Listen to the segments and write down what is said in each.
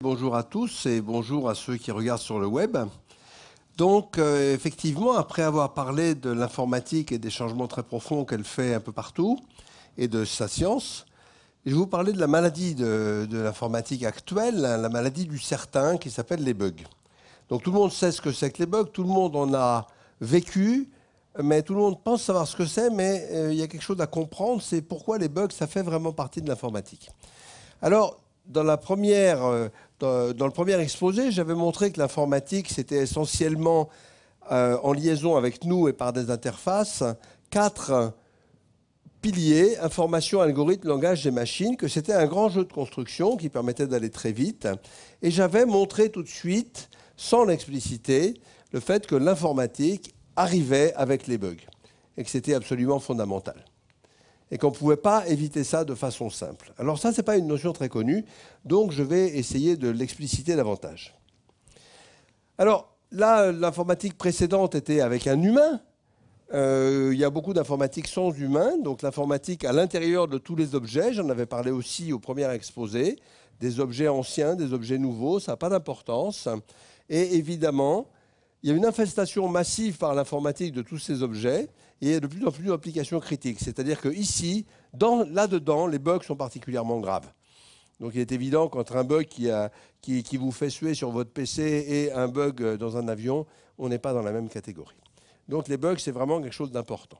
Bonjour à tous et bonjour à ceux qui regardent sur le web. Donc euh, effectivement, après avoir parlé de l'informatique et des changements très profonds qu'elle fait un peu partout et de sa science, je vais vous parler de la maladie de, l'informatique actuelle, hein, la maladie du certain qui s'appelle les bugs. Donc tout le monde sait ce que c'est que les bugs, tout le monde en a vécu, mais tout le monde pense savoir ce que c'est, mais euh, il y a quelque chose à comprendre, c'est pourquoi les bugs, ça fait vraiment partie de l'informatique. Alors, euh, dans, le premier exposé, j'avais montré que l'informatique, c'était essentiellement euh, en liaison avec nous et par des interfaces, quatre piliers, information, algorithme, langage des machines, que c'était un grand jeu de construction qui permettait d'aller très vite. Et j'avais montré tout de suite, sans l'expliciter, le fait que l'informatique arrivait avec les bugs et que c'était absolument fondamental et qu'on ne pouvait pas éviter ça de façon simple. Alors ça, ce n'est pas une notion très connue, donc je vais essayer de l'expliciter davantage. Alors là, l'informatique précédente était avec un humain. Euh, il y a beaucoup d'informatique sans humain, donc l'informatique à l'intérieur de tous les objets, j'en avais parlé aussi au premier exposé, des objets anciens, des objets nouveaux, ça n'a pas d'importance. Et évidemment, il y a une infestation massive par l'informatique de tous ces objets y a de plus en plus d'applications critiques. C'est-à-dire que ici, là-dedans, les bugs sont particulièrement graves. Donc il est évident qu'entre un bug qui, qui, qui, vous fait suer sur votre PC et un bug euh, dans un avion, on n'est pas dans la même catégorie. Donc les bugs, c'est vraiment quelque chose d'important.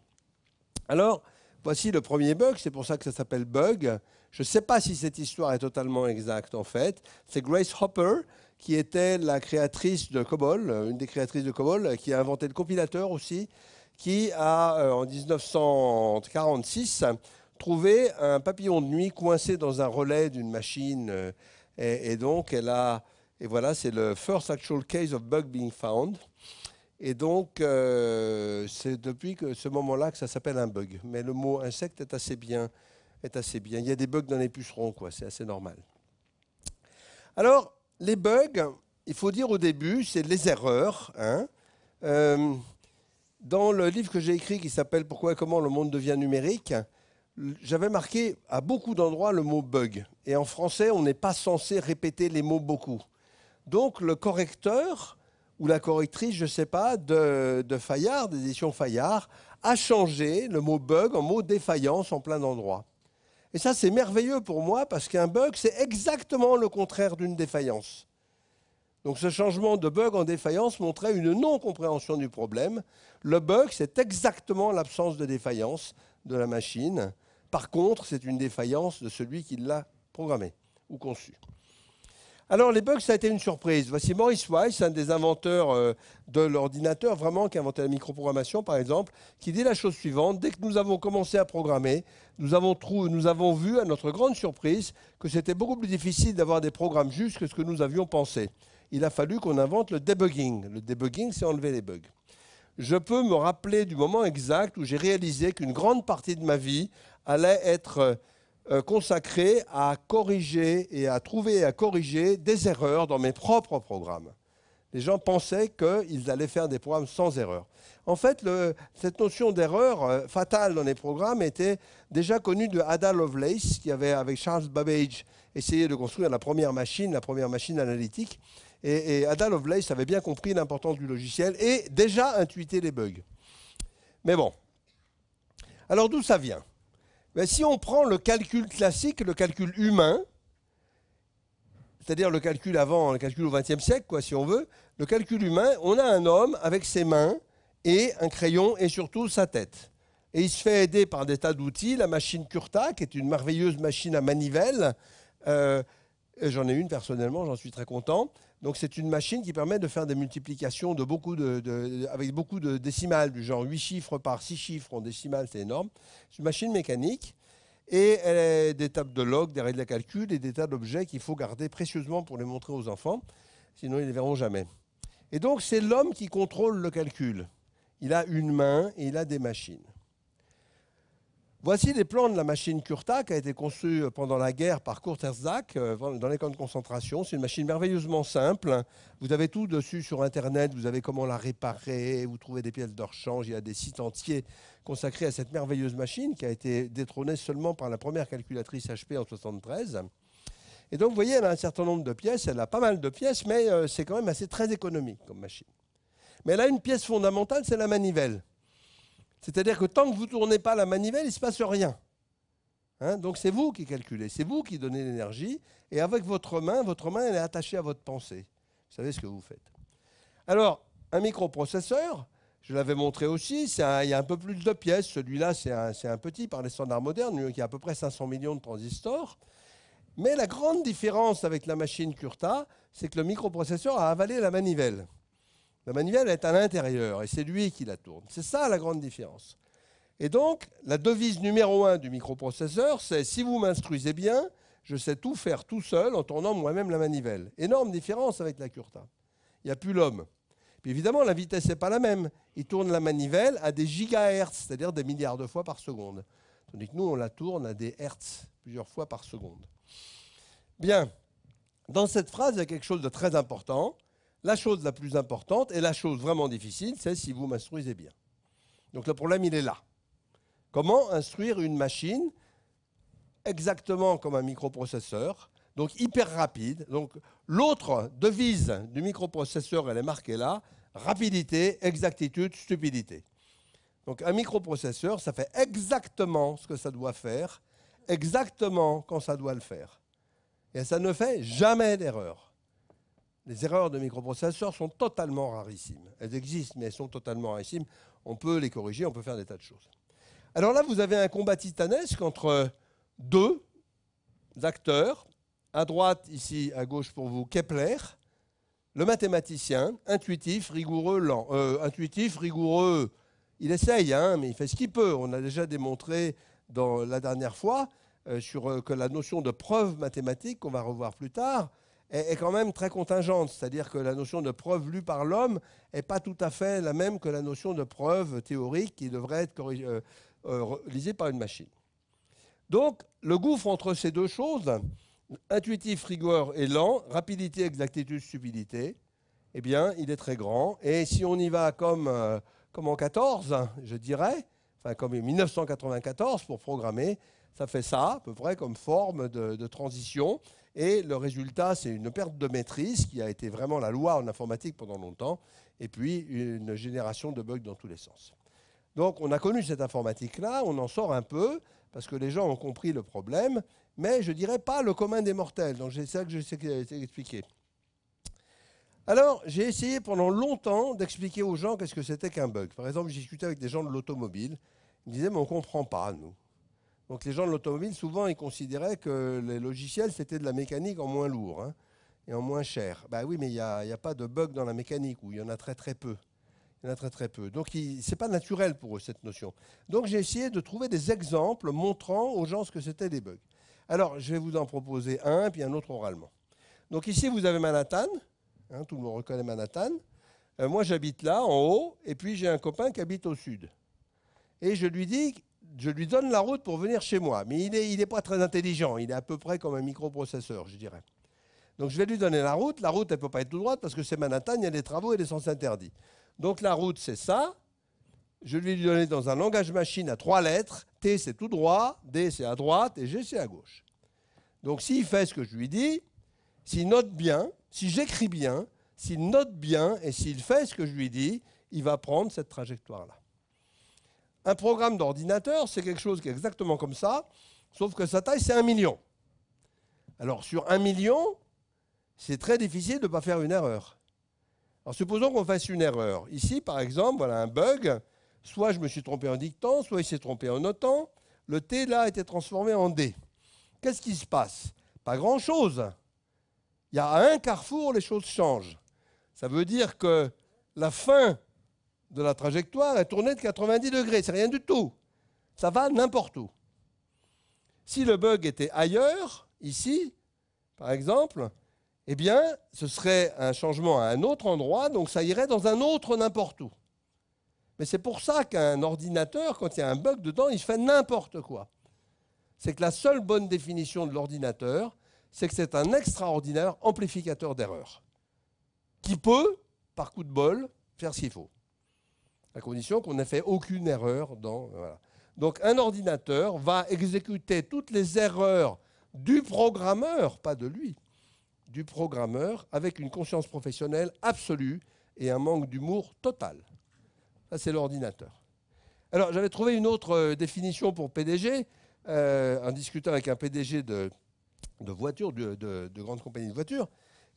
Alors, voici le premier bug, c'est pour ça que ça s'appelle bug. Je ne sais pas si cette histoire est totalement exacte en fait. C'est Grace Hopper qui était la créatrice de COBOL, euh, une des créatrices de COBOL, euh, qui a inventé le compilateur aussi, qui a, euh, en 1946, trouvé un papillon de nuit coincé dans un relais d'une machine. Euh, et, donc, elle a. Et voilà, c'est le first actual case of bug being found. Et donc, euh, c'est depuis que ce moment-là que ça s'appelle un bug. Mais le mot insecte est assez bien. Est assez bien. Il y a des bugs dans les pucerons, quoi. C'est assez normal. Alors, les bugs, il faut dire au début, c'est les erreurs. Hein. Dans le livre que j'ai écrit qui s'appelle Pourquoi et comment le monde devient numérique, j'avais marqué à beaucoup d'endroits le mot bug. Et en français, on n'est pas censé répéter les mots beaucoup. Donc le correcteur ou la correctrice, je ne sais pas, de, de Fayard, d'édition Fayard, a changé le mot bug en mot défaillance en plein d'endroits. Et ça, c'est merveilleux pour moi parce qu'un bug, c'est exactement le contraire d'une défaillance. Donc ce changement de bug en défaillance montrait une non-compréhension du problème. Le bug, c'est exactement l'absence de défaillance de la machine. Par contre, c'est une défaillance de celui qui l'a programmé ou conçu. Alors les bugs, ça a été une surprise. Voici Maurice Weiss, un des inventeurs euh, de l'ordinateur, vraiment qui a inventé la microprogrammation par exemple, qui dit la chose suivante. Dès que nous avons commencé à programmer, nous avons, nous avons vu, à notre grande surprise, que c'était beaucoup plus difficile d'avoir des programmes justes que ce que nous avions pensé il a fallu qu'on invente le debugging. Le debugging, c'est enlever les bugs. Je peux me rappeler du moment exact où j'ai réalisé qu'une grande partie de ma vie allait être euh, consacrée à corriger et à trouver et à corriger des erreurs dans mes propres programmes. Les gens pensaient qu'ils allaient faire des programmes sans erreur. En fait, cette notion d'erreur euh, fatale dans les programmes était déjà connue de Ada Lovelace, qui avait, avec Charles Babbage, essayé de construire la première machine, la première machine analytique. Et, Ada Lovelace avait bien compris l'importance du logiciel et déjà intuité les bugs. Mais bon. Alors d'où ça vient ben, Si on prend le calcul classique, le calcul humain, c'est-à-dire le calcul avant, le calcul au XXe siècle, quoi, si on veut, le calcul humain, on a un homme avec ses mains et un crayon et surtout sa tête. Et il se fait aider par des tas d'outils, la machine Curta, qui est une merveilleuse machine à manivelle. Euh, j'en ai une personnellement, j'en suis très content. Donc c'est une machine qui permet de faire des multiplications de beaucoup de, avec beaucoup de décimales, du genre 8 chiffres par 6 chiffres en décimales, c'est énorme. C'est une machine mécanique et elle a des tables de log, des règles de calcul et des tas d'objets qu'il faut garder précieusement pour les montrer aux enfants, sinon ils ne les verront jamais. Et donc c'est l'homme qui contrôle le calcul. Il a une main et il a des machines. Voici les plans de la machine Curta qui a été conçue pendant la guerre par Kurt Herzog euh, dans les camps de concentration. C'est une machine merveilleusement simple. Vous avez tout dessus sur Internet. Vous avez comment la réparer. Vous trouvez des pièces de Il y a des sites entiers consacrés à cette merveilleuse machine qui a été détrônée seulement par la première calculatrice HP en 1973. Et donc, vous voyez, elle a un certain nombre de pièces. Elle a pas mal de pièces, mais euh, c'est quand même assez très économique comme machine. Mais elle a une pièce fondamentale, c'est la manivelle. C'est-à-dire que tant que vous ne tournez pas la manivelle, il ne se passe rien. Hein, donc c'est vous qui calculez, c'est vous qui donnez l'énergie, et avec votre main, votre main elle est attachée à votre pensée. Vous savez ce que vous faites. Alors, un microprocesseur, je l'avais montré aussi, il y a un peu plus de deux pièces. Celui-là, c'est un, petit par les standards modernes, qui a à peu près 500 millions de transistors. Mais la grande différence avec la machine Curta, c'est que le microprocesseur a avalé la manivelle. La manivelle est à l'intérieur et c'est lui qui la tourne. C'est ça la grande différence. Et donc, la devise numéro un du microprocesseur, c'est si vous m'instruisez bien, je sais tout faire tout seul en tournant moi-même la manivelle. Énorme différence avec la Curta. Il n'y a plus l'homme. Puis évidemment, la vitesse n'est pas la même. Il tourne la manivelle à des gigahertz, c'est-à-dire des milliards de fois par seconde. Tandis que nous, on la tourne à des hertz, plusieurs fois par seconde. Bien, dans cette phrase, il y a quelque chose de très important. La chose la plus importante et la chose vraiment difficile, c'est si vous m'instruisez bien. Donc le problème, il est là. Comment instruire une machine exactement comme un microprocesseur, donc hyper rapide. Donc l'autre devise du microprocesseur, elle est marquée là, rapidité, exactitude, stupidité. Donc un microprocesseur, ça fait exactement ce que ça doit faire, exactement quand ça doit le faire. Et ça ne fait jamais d'erreur les erreurs de microprocesseurs sont totalement rarissimes. Elles existent, mais elles sont totalement rarissimes. On peut les corriger, on peut faire des tas de choses. Alors là, vous avez un combat titanesque entre deux acteurs. À droite, ici, à gauche pour vous, Kepler, le mathématicien, intuitif, rigoureux, lent. Euh, intuitif, rigoureux, il essaye, hein, mais il fait ce qu'il peut. On a déjà démontré dans la dernière fois euh, sur, euh, que la notion de preuve mathématique, qu'on va revoir plus tard, est, quand même très contingente. C'est-à-dire que la notion de preuve lue par l'homme n'est pas tout à fait la même que la notion de preuve théorique qui devrait être euh, euh lisée par une machine. Donc, le gouffre entre ces deux choses, intuitif, rigueur et lent, rapidité, exactitude, subtilité, eh bien, il est très grand. Et si on y va comme, euh, comme en 14, je dirais, enfin comme en 1994 pour programmer, ça fait ça, à peu près comme forme de, de transition. Et le résultat, c'est une perte de maîtrise qui a été vraiment la loi en informatique pendant longtemps, et puis une génération de bugs dans tous les sens. Donc on a connu cette informatique-là, on en sort un peu, parce que les gens ont compris le problème, mais je dirais pas le commun des mortels. Donc c'est ça que je sais expliqué. Alors, j'ai essayé pendant longtemps d'expliquer aux gens qu'est-ce que c'était qu'un bug. Par exemple, j'ai discuté avec des gens de l'automobile. Ils me disaient, mais on ne comprend pas, nous. Donc les gens de l'automobile, souvent, ils considéraient que les logiciels, c'était de la mécanique en moins lourd hein, et en moins cher. Ben oui, mais il n'y a, pas de bug dans la mécanique, ou il y en a très très peu. Il y en a très très peu. Donc ce n'est pas naturel pour eux, cette notion. Donc j'ai essayé de trouver des exemples montrant aux gens ce que c'était des bugs. Alors je vais vous en proposer un, puis un autre oralement. Donc ici, vous avez Manhattan. Hein, tout le monde reconnaît Manhattan. Euh, moi, j'habite là, en haut, et puis j'ai un copain qui habite au sud. Et je lui dis, je lui donne la route pour venir chez moi. Mais il n'est pas très intelligent. Il est à peu près comme un microprocesseur, je dirais. Donc je vais lui donner la route. La route, elle ne peut pas être tout droite parce que c'est Manhattan, il y a des travaux et des sens interdits. Donc la route, c'est ça. Je vais lui donner dans un langage machine à trois lettres. T, c'est tout droit. D, c'est à droite. Et G, c'est à gauche. Donc s'il fait ce que je lui dis, s'il note bien, si j'écris bien, s'il note bien et s'il fait ce que je lui dis, il va prendre cette trajectoire-là. Un programme d'ordinateur, c'est quelque chose qui est exactement comme ça, sauf que sa taille, c'est un million. Alors, sur un million, c'est très difficile de ne pas faire une erreur. Alors, supposons qu'on fasse une erreur. Ici, par exemple, voilà un bug. Soit je me suis trompé en dictant, soit il s'est trompé en notant. Le T, là, a été transformé en D. Qu'est-ce qui se passe Pas grand-chose. Il y a un carrefour, les choses changent. Ça veut dire que la fin de la trajectoire, est tournée de 90 degrés. C'est rien du tout. Ça va n'importe où. Si le bug était ailleurs, ici, par exemple, eh bien, ce serait un changement à un autre endroit, donc ça irait dans un autre n'importe où. Mais c'est pour ça qu'un ordinateur, quand il y a un bug dedans, il fait n'importe quoi. C'est que la seule bonne définition de l'ordinateur, c'est que c'est un extraordinaire amplificateur d'erreurs qui peut, par coup de bol, faire ce qu'il faut à condition qu'on n'ait fait aucune erreur. Dans, euh, Donc un ordinateur va exécuter toutes les erreurs du programmeur, pas de lui, du programmeur, avec une conscience professionnelle absolue et un manque d'humour total. Ça, c'est l'ordinateur. Alors, j'avais trouvé une autre euh, définition pour PDG, euh, en discutant avec un PDG de, de voiture, de, de, de grande compagnie de voitures.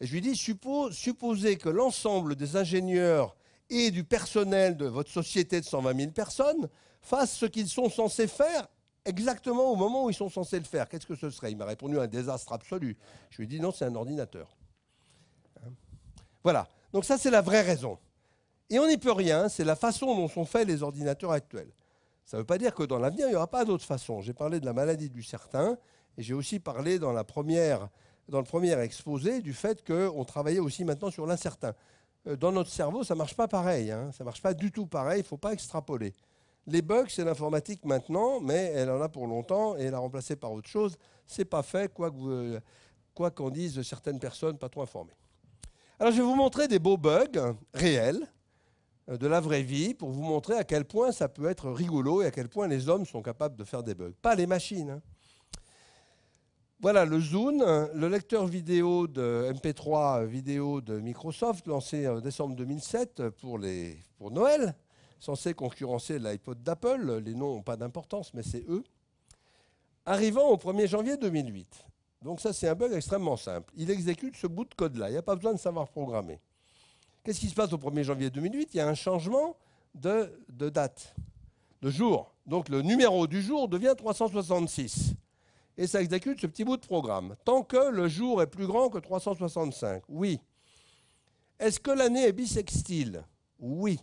Et je lui dis, suppose, supposez que l'ensemble des ingénieurs et du personnel de votre société de 120 000 personnes fassent ce qu'ils sont censés faire exactement au moment où ils sont censés le faire. Qu'est-ce que ce serait Il m'a répondu un désastre absolu. Je lui ai dit non, c'est un ordinateur. Hein voilà. Donc ça, c'est la vraie raison. Et on n'y peut rien, c'est la façon dont sont faits les ordinateurs actuels. Ça ne veut pas dire que dans l'avenir, il n'y aura pas d'autre façon. J'ai parlé de la maladie du certain, et j'ai aussi parlé dans, la première, dans le premier exposé du fait qu'on travaillait aussi maintenant sur l'incertain. Euh, dans notre cerveau, ça ne marche pas pareil. Hein. Ça ne marche pas du tout pareil, il ne faut pas extrapoler. Les bugs, c'est l'informatique maintenant, mais elle en a pour longtemps et elle a remplacé par autre chose. C'est pas fait, quoi euh, qu'en quoi disent certaines personnes pas trop informées. Alors, je vais vous montrer des beaux bugs réels euh, de la vraie vie pour vous montrer à quel point ça peut être rigolo et à quel point les hommes sont capables de faire des bugs. Pas les machines. Hein. Voilà le Zoom, le lecteur vidéo de MP3 vidéo de Microsoft, lancé en décembre 2007 pour, les, pour Noël, censé concurrencer l'iPod d'Apple. Les noms n'ont pas d'importance, mais c'est eux. Arrivant au 1er janvier 2008. Donc ça, c'est un bug extrêmement simple. Il exécute ce bout de code-là. Il n'y a pas besoin de savoir programmer. Qu'est-ce qui se passe au 1er janvier 2008 Il y a un changement de, de date, de jour. Donc le numéro du jour devient 366 et ça exécute ce petit bout de programme. Tant que le jour est plus grand que 365, oui. Est-ce que l'année est bisextile Oui.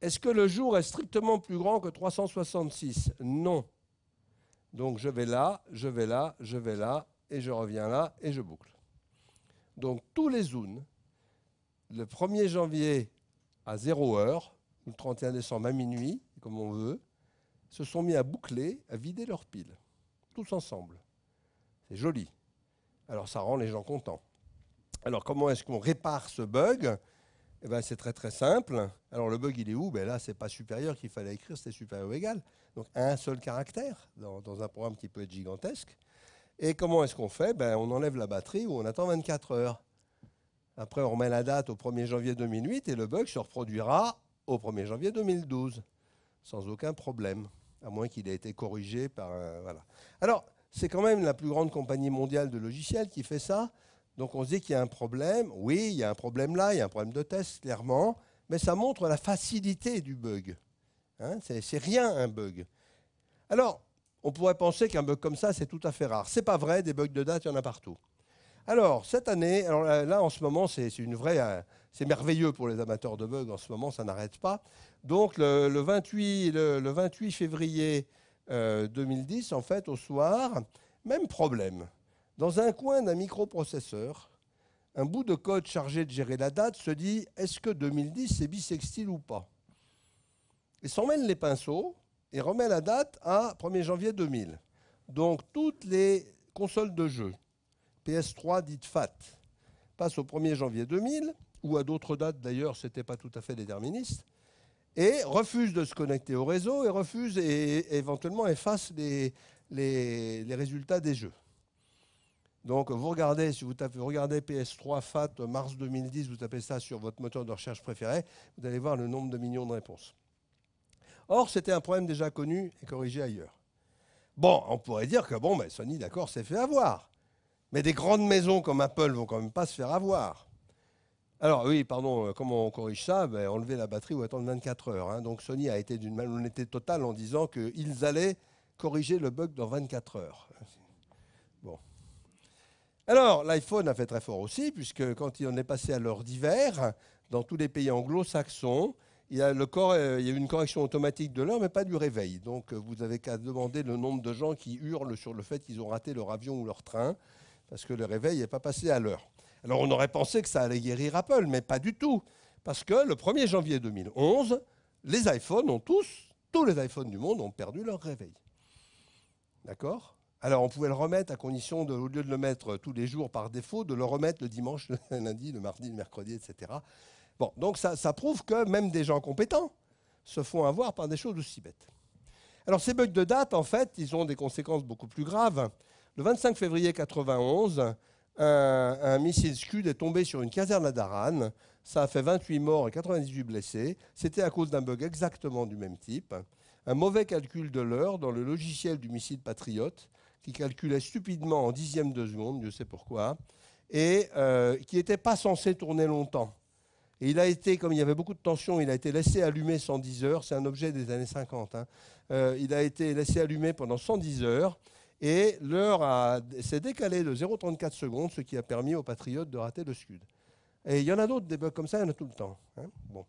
Est-ce que le jour est strictement plus grand que 366 Non. Donc je vais là, je vais là, je vais là, et je reviens là, et je boucle. Donc tous les zooms, le 1er janvier à 0 heure, ou le 31 décembre à minuit, comme on veut, se sont mis à boucler, à vider leurs piles tous ensemble. C'est joli. Alors ça rend les gens contents. Alors comment est-ce qu'on répare ce bug eh bien, C'est très très simple. Alors le bug, il est où ben, Là, c'est pas supérieur qu'il fallait écrire, c'est supérieur ou égal. Donc un seul caractère dans, un programme qui peut être gigantesque. Et comment est-ce qu'on fait ben, On enlève la batterie ou on attend 24 heures. Après, on remet la date au 1er janvier 2008 et le bug se reproduira au 1er janvier 2012, sans aucun problème à moins qu'il ait été corrigé par euh, Voilà. Alors, c'est quand même la plus grande compagnie mondiale de logiciels qui fait ça. Donc on se dit qu'il y a un problème. Oui, il y a un problème là, il y a un problème de test, clairement. Mais ça montre la facilité du bug. Hein c'est rien un bug. Alors, on pourrait penser qu'un bug comme ça, c'est tout à fait rare. C'est pas vrai, des bugs de date, il y en a partout. Alors, cette année, là, en ce moment, c'est une vraie. Euh, c'est merveilleux pour les amateurs de bugs en ce moment, ça n'arrête pas. Donc le, 28, le, février 2010, euh, en fait, au soir, même problème. Dans un coin d'un microprocesseur, un bout de code chargé de gérer la date se dit est-ce que 2010 c'est bisextile ou pas Il s'en les pinceaux et remet la date à 1er janvier 2000. Donc toutes les consoles de jeu, PS3 dites FAT, passent au 1er janvier 2000, ou à d'autres dates d'ailleurs, ce n'était pas tout à fait déterministe et refuse de se connecter au réseau et refuse et, éventuellement efface les, résultats des jeux. Donc vous regardez, si vous tapez, regardez PS3 FAT mars 2010, vous tapez ça sur votre moteur de recherche préféré, vous allez voir le nombre de millions de réponses. Or, c'était un problème déjà connu et corrigé ailleurs. Bon, on pourrait dire que bon, ben, Sony, d'accord, s'est fait avoir. Mais des grandes maisons comme Apple vont quand même pas se faire avoir. Alors oui, pardon, euh, comment on corrige ça ben, Enlever la batterie ou attendre 24 heures. Hein. Donc Sony a été d'une malhonnêteté totale en disant qu'ils allaient corriger le bug dans 24 heures. Bon. Alors l'iPhone a fait très fort aussi, puisque quand il en est passé à l'heure d'hiver, dans tous les pays anglo-saxons, il y, a euh, eu une correction automatique de l'heure, mais pas du réveil. Donc euh, vous avez qu'à demander le nombre de gens qui hurlent sur le fait qu'ils ont raté leur avion ou leur train, parce que le réveil n'est pas passé à l'heure. Alors on aurait pensé que ça allait guérir Apple, mais pas du tout. Parce que le 1er janvier 2011, les iPhones ont tous, tous les iPhones du monde ont perdu leur réveil. D'accord Alors on pouvait le remettre à condition, au lieu de le mettre tous les jours par défaut, de le remettre le dimanche, le lundi, le mardi, le mercredi, etc. Bon, donc ça, ça prouve que même des gens compétents se font avoir par des choses aussi bêtes. Alors ces bugs de date, en fait, ils ont des conséquences beaucoup plus graves. Le 25 février 91, un, missile Scud est tombé sur une caserne à Daran. Ça a fait 28 morts et 98 blessés. C'était à cause d'un bug exactement du même type. Un mauvais calcul de l'heure dans le logiciel du missile Patriot, qui calculait stupidement en dixième de seconde, Dieu sait pourquoi, et euh, qui n'était pas censé tourner longtemps. Et il a été, comme il y avait beaucoup de tension, il a été laissé allumer 110 heures. C'est un objet des années 50. Hein. Euh, il a été laissé allumer pendant 110 heures. Et l'heure s'est décalée de 0,34 secondes, ce qui a permis aux Patriotes de rater le scud. Et il y en a d'autres, des bugs comme ça, il y en a tout le temps. Hein. bon.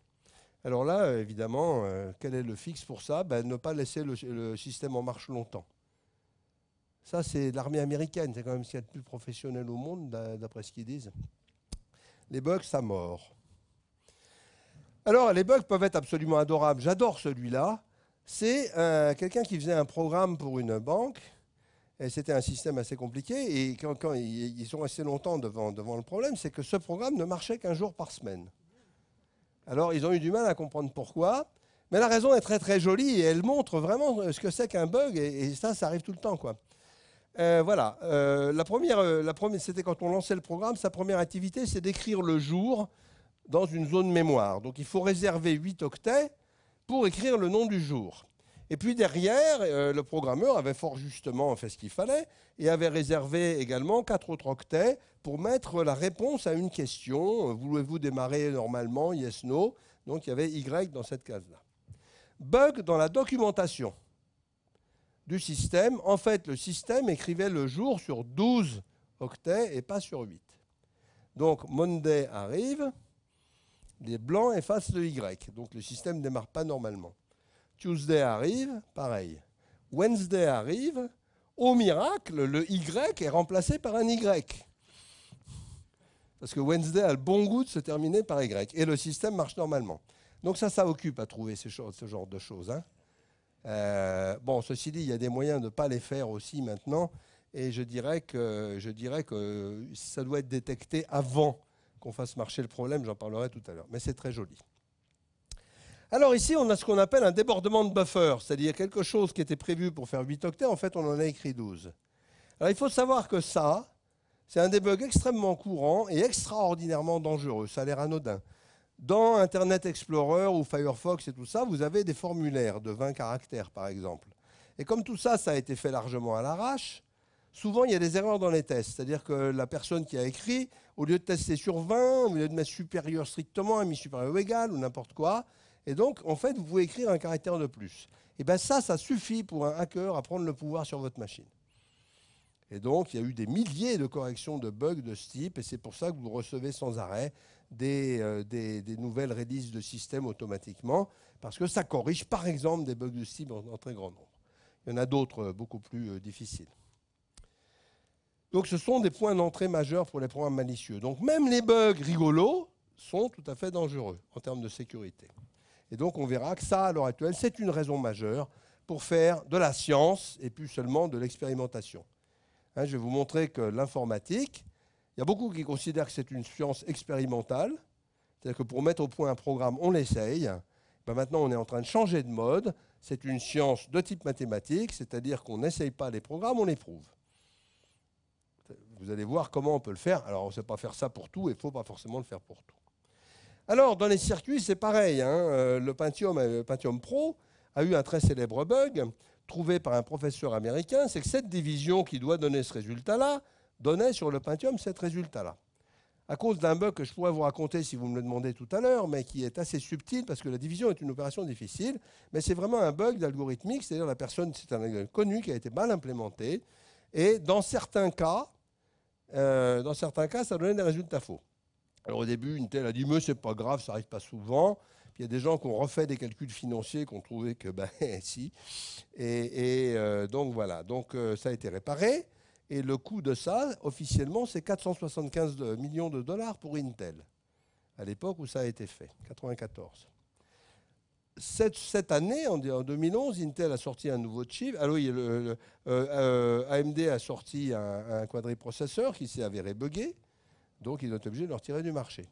Alors là, évidemment, euh, quel est le fixe pour ça ben, Ne pas laisser le, système en marche longtemps. Ça, c'est l'armée américaine. C'est quand même ce qu'il y a de plus professionnel au monde, d'après ce qu'ils disent. Les bugs, ça mord. Alors, les bugs peuvent être absolument adorables. J'adore celui-là. C'est euh, quelqu'un qui faisait un programme pour une banque c'était un système assez compliqué. Et quand, ils sont restés longtemps devant, le problème, c'est que ce programme ne marchait qu'un jour par semaine. Alors, ils ont eu du mal à comprendre pourquoi. Mais la raison est très très jolie et elle montre vraiment ce que c'est qu'un bug. Et, ça, ça arrive tout le temps. Quoi. Euh, voilà. Euh, la première, euh, la première c'était quand on lançait le programme, sa première activité, c'est d'écrire le jour dans une zone mémoire. Donc, il faut réserver 8 octets pour écrire le nom du jour. Et puis derrière, euh, le programmeur avait fort justement fait ce qu'il fallait et avait réservé également quatre autres octets pour mettre la réponse à une question. Euh, voulez-vous démarrer normalement Yes, no. Donc il y avait Y dans cette case-là. Bug dans la documentation du système. En fait, le système écrivait le jour sur 12 octets et pas sur 8. Donc Monday arrive, les blancs effacent le Y. Donc le système ne démarre pas normalement. Tuesday arrive, pareil. Wednesday arrive, au miracle, le Y est remplacé par un Y. Parce que Wednesday a le bon goût de se terminer par Y. Et le système marche normalement. Donc ça, ça occupe à trouver ce genre de choses. Hein. Euh, bon, ceci dit, il y a des moyens de ne pas les faire aussi maintenant. Et je dirais que, je dirais que ça doit être détecté avant qu'on fasse marcher le problème. J'en parlerai tout à l'heure. Mais c'est très joli. Alors ici, on a ce qu'on appelle un débordement de buffer, c'est-à-dire quelque chose qui était prévu pour faire 8 octets, en fait, on en a écrit 12. Alors il faut savoir que ça, c'est un debug extrêmement courant et extraordinairement dangereux. Ça a l'air anodin. Dans Internet Explorer ou Firefox et tout ça, vous avez des formulaires de 20 caractères, par exemple. Et comme tout ça, ça a été fait largement à l'arrache, souvent il y a des erreurs dans les tests. C'est-à-dire que la personne qui a écrit, au lieu de tester sur 20, au lieu de mettre supérieur strictement, a mis supérieur ou égal ou n'importe quoi. Et donc, en fait, vous pouvez écrire un caractère de plus. Et bien ça, ça suffit pour un hacker à prendre le pouvoir sur votre machine. Et donc, il y a eu des milliers de corrections de bugs de ce type, et c'est pour ça que vous recevez sans arrêt des, euh, nouvelles releases de système automatiquement, parce que ça corrige, par exemple, des bugs de ce type en, très grand nombre. Il y en a d'autres euh, beaucoup plus euh, difficiles. Donc, ce sont des points d'entrée majeurs pour les programmes malicieux. Donc, même les bugs rigolos sont tout à fait dangereux en termes de sécurité. Et donc on verra que ça, à l'heure actuelle, c'est une raison majeure pour faire de la science et plus seulement de l'expérimentation. Hein, je vais vous montrer que l'informatique, il y a beaucoup qui considèrent que c'est une science expérimentale, c'est-à-dire que pour mettre au point un programme, on l'essaye. Ben, maintenant, on est en train de changer de mode. C'est une science de type mathématique, c'est-à-dire qu'on n'essaye pas les programmes, on les prouve. Vous allez voir comment on peut le faire. Alors, on ne sait pas faire ça pour tout et il ne faut pas forcément le faire pour tout. Alors, dans les circuits, c'est pareil. Hein. Euh, le Pentium, le euh, Pentium Pro a eu un très célèbre bug trouvé par un professeur américain, c'est que cette division qui doit donner ce résultat-là donnait sur le Pentium cet résultat-là à cause d'un bug que je pourrais vous raconter si vous me le demandez tout à l'heure, mais qui est assez subtil parce que la division est une opération difficile, mais c'est vraiment un bug d'algorithmique, c'est-à-dire la personne, c'est un algorithme connu qui a été mal implémenté, et dans certains cas, euh, dans certains cas, ça donnait des résultats faux. Alors au début, Intel a dit, mais c'est pas grave, ça arrive pas souvent. Puis il y a des gens qui ont refait des calculs financiers, qui ont trouvé que, ben si. Et, euh, donc voilà, donc euh, ça a été réparé. Et le coût de ça, officiellement, c'est 475 millions de dollars pour Intel, à l'époque où ça a été fait, 94. Cette, cette année, en, 2011, Intel a sorti un nouveau chip. Alors ah le, euh, AMD a sorti un, un quadriprocesseur qui s'est avéré buggé. Donc, ils ont été obligés de le retirer du marché.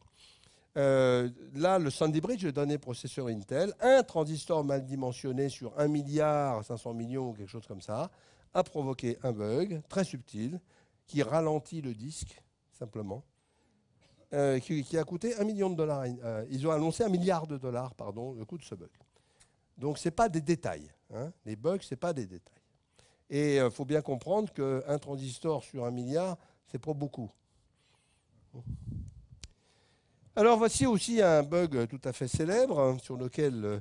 Euh, là, le Sandy Bridge, le dernier processeur Intel, un transistor mal dimensionné sur 1 milliard 500 millions ou quelque chose comme ça, a provoqué un bug très subtil qui ralentit le disque, simplement, euh, qui, a coûté 1 million de dollars. Euh, ils ont annoncé un milliard de dollars, pardon, le coût de ce bug. Donc, ce n'est pas des détails. Hein. Les bugs, ce n'est pas des détails. Et il faut bien comprendre qu'un transistor sur un milliard, c'est pas beaucoup. Alors voici aussi un bug tout à fait célèbre hein, sur lequel euh,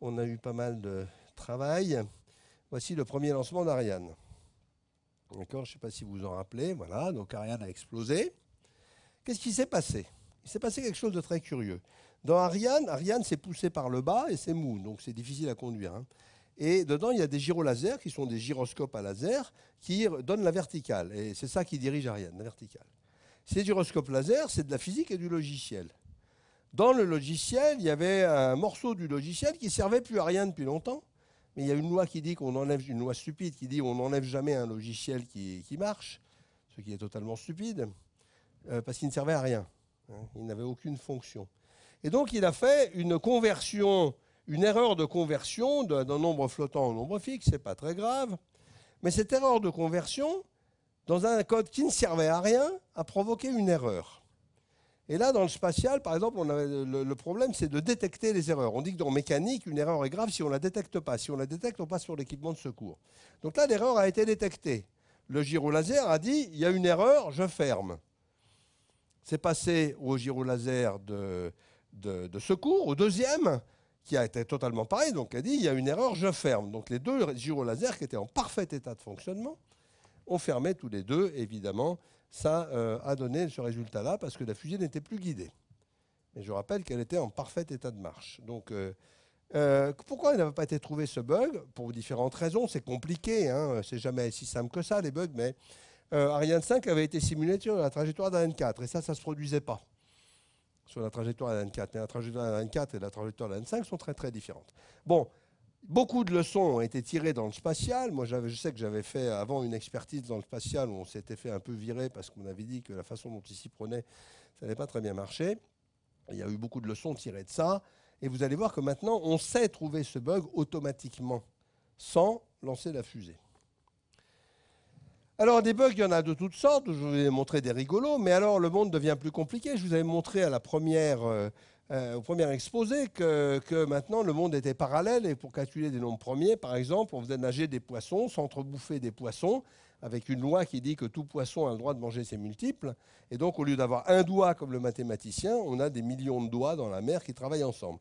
on a eu pas mal de travail. Voici le premier lancement d'Ariane. D'accord, je ne sais pas si vous vous en rappelez. Voilà, donc Ariane a explosé. Qu'est-ce qui s'est passé Il s'est passé quelque chose de très curieux. Dans Ariane, Ariane s'est poussé par le bas et c'est mou, donc c'est difficile à conduire. Hein. Et dedans, il y a des gyrolasers, laser qui sont des gyroscopes à laser qui donnent la verticale. Et c'est ça qui dirige Ariane, la verticale du gyroscopes laser, c'est de la physique et du logiciel. Dans le logiciel, il y avait un morceau du logiciel qui servait plus à rien depuis longtemps. Mais il y a une loi qui dit qu'on enlève, une loi stupide qui dit qu'on n'enlève jamais un logiciel qui, marche, ce qui est totalement stupide, euh, parce qu'il ne servait à rien. Hein, il n'avait aucune fonction. Et donc il a fait une conversion, une erreur de conversion d'un nombre flottant au nombre fixe, c'est pas très grave. Mais cette erreur de conversion, dans un code qui ne servait à rien, a provoqué une erreur. Et là, dans le spatial, par exemple, on avait le, problème, c'est de détecter les erreurs. On dit que dans mécanique, une erreur est grave si on ne la détecte pas. Si on la détecte, on passe sur l'équipement de secours. Donc là, l'erreur a été détectée. Le gyro laser a dit, il y a une erreur, je ferme. C'est passé au gyro laser de, de, secours, au deuxième, qui a été totalement pareil, donc a dit, il y a une erreur, je ferme. Donc les deux gyro lasers qui étaient en parfait état de fonctionnement on fermait tous les deux. Évidemment, ça euh, a donné ce résultat-là parce que la fusée n'était plus guidée. Mais je rappelle qu'elle était en parfait état de marche. Donc, euh, euh, pourquoi il n'avait pas été trouvé ce bug Pour différentes raisons. C'est compliqué. Hein. C'est jamais si simple que ça, les bugs. Mais Ariane 5 avait été simulé sur la trajectoire d'Ariane 4. Et ça, ça ne se produisait pas sur la trajectoire d'Ariane 4. Mais la trajectoire d'Ariane 4 et la trajectoire d'Ariane 5 sont très, très différentes. Bon. Beaucoup de leçons ont été tirées dans le spatial. Moi, je sais que j'avais fait avant une expertise dans le spatial où on s'était fait un peu virer parce qu'on avait dit que la façon dont il s'y prenait, ça n'avait pas très bien marché. Il y a eu beaucoup de leçons tirées de ça. Et vous allez voir que maintenant, on sait trouver ce bug automatiquement, sans lancer la fusée. Alors, des bugs, il y en a de toutes sortes. Je vous ai montré des rigolos, mais alors le monde devient plus compliqué. Je vous avais montré à la première euh, euh, au premier exposé que, maintenant le monde était parallèle et pour calculer des nombres premiers, par exemple, on faisait nager des poissons, s'entrebouffer des poissons, avec une loi qui dit que tout poisson a le droit de manger ses multiples. Et donc, au lieu d'avoir un doigt comme le mathématicien, on a des millions de doigts dans la mer qui travaillent ensemble.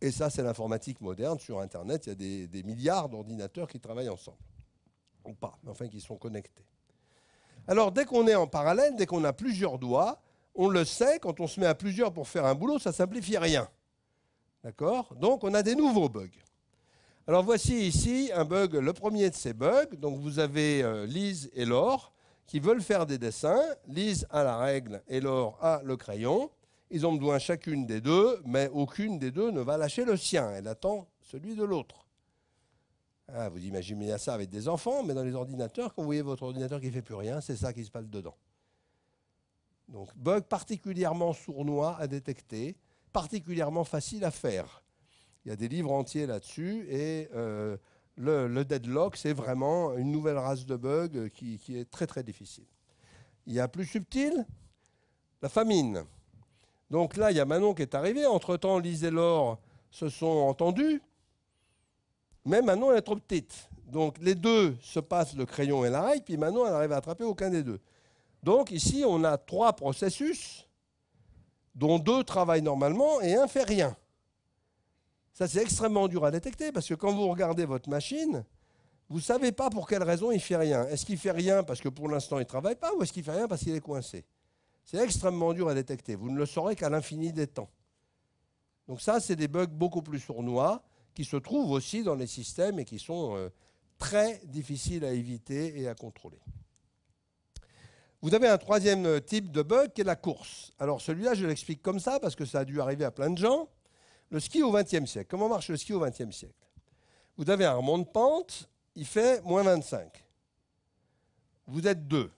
Et ça, c'est l'informatique moderne. Sur Internet, il y a des, des milliards d'ordinateurs qui travaillent ensemble. Ou pas, mais enfin, qui sont connectés. Alors, dès qu'on est en parallèle, dès qu'on a plusieurs doigts, on le sait, quand on se met à plusieurs pour faire un boulot, ça ne simplifie rien. D'accord Donc on a des nouveaux bugs. Alors voici ici un bug, le premier de ces bugs. Donc vous avez euh, Lise et Laure qui veulent faire des dessins. Lise a la règle et Laure a le crayon. Ils ont besoin chacune des deux, mais aucune des deux ne va lâcher le sien. Elle attend celui de l'autre. Ah, vous imaginez ça avec des enfants, mais dans les ordinateurs, quand vous voyez votre ordinateur qui ne fait plus rien, c'est ça qui se passe dedans. Donc, bug particulièrement sournois à détecter, particulièrement facile à faire. Il y a des livres entiers là-dessus et euh, le, deadlock, c'est vraiment une nouvelle race de bugs qui, est très très difficile. Il y a plus subtil, la famine. Donc là, il y a Manon qui est arrivée. Entre-temps, Lise et Laure se sont entendus. Mais Manon, elle est trop petite. Donc les deux se passent le crayon et la puis Manon, elle n'arrive à attraper aucun des deux. Donc ici, on a trois processus, dont deux travaillent normalement et un fait rien. Ça, c'est extrêmement dur à détecter, parce que quand vous regardez votre machine, vous ne savez pas pour quelle raison il fait rien. Est-ce qu'il fait rien parce que pour l'instant il ne travaille pas ou est-ce qu'il fait rien parce qu'il est coincé C'est extrêmement dur à détecter. Vous ne le saurez qu'à l'infini des temps. Donc ça, c'est des bugs beaucoup plus sournois qui se trouvent aussi dans les systèmes et qui sont euh, très difficiles à éviter et à contrôler. Vous avez un troisième euh, type de bug qui est la course. Alors celui-là, je l'explique comme ça parce que ça a dû arriver à plein de gens. Le ski au XXe siècle. Comment marche le ski au XXe siècle Vous avez un remont de pente, il fait moins 25. Vous êtes deux.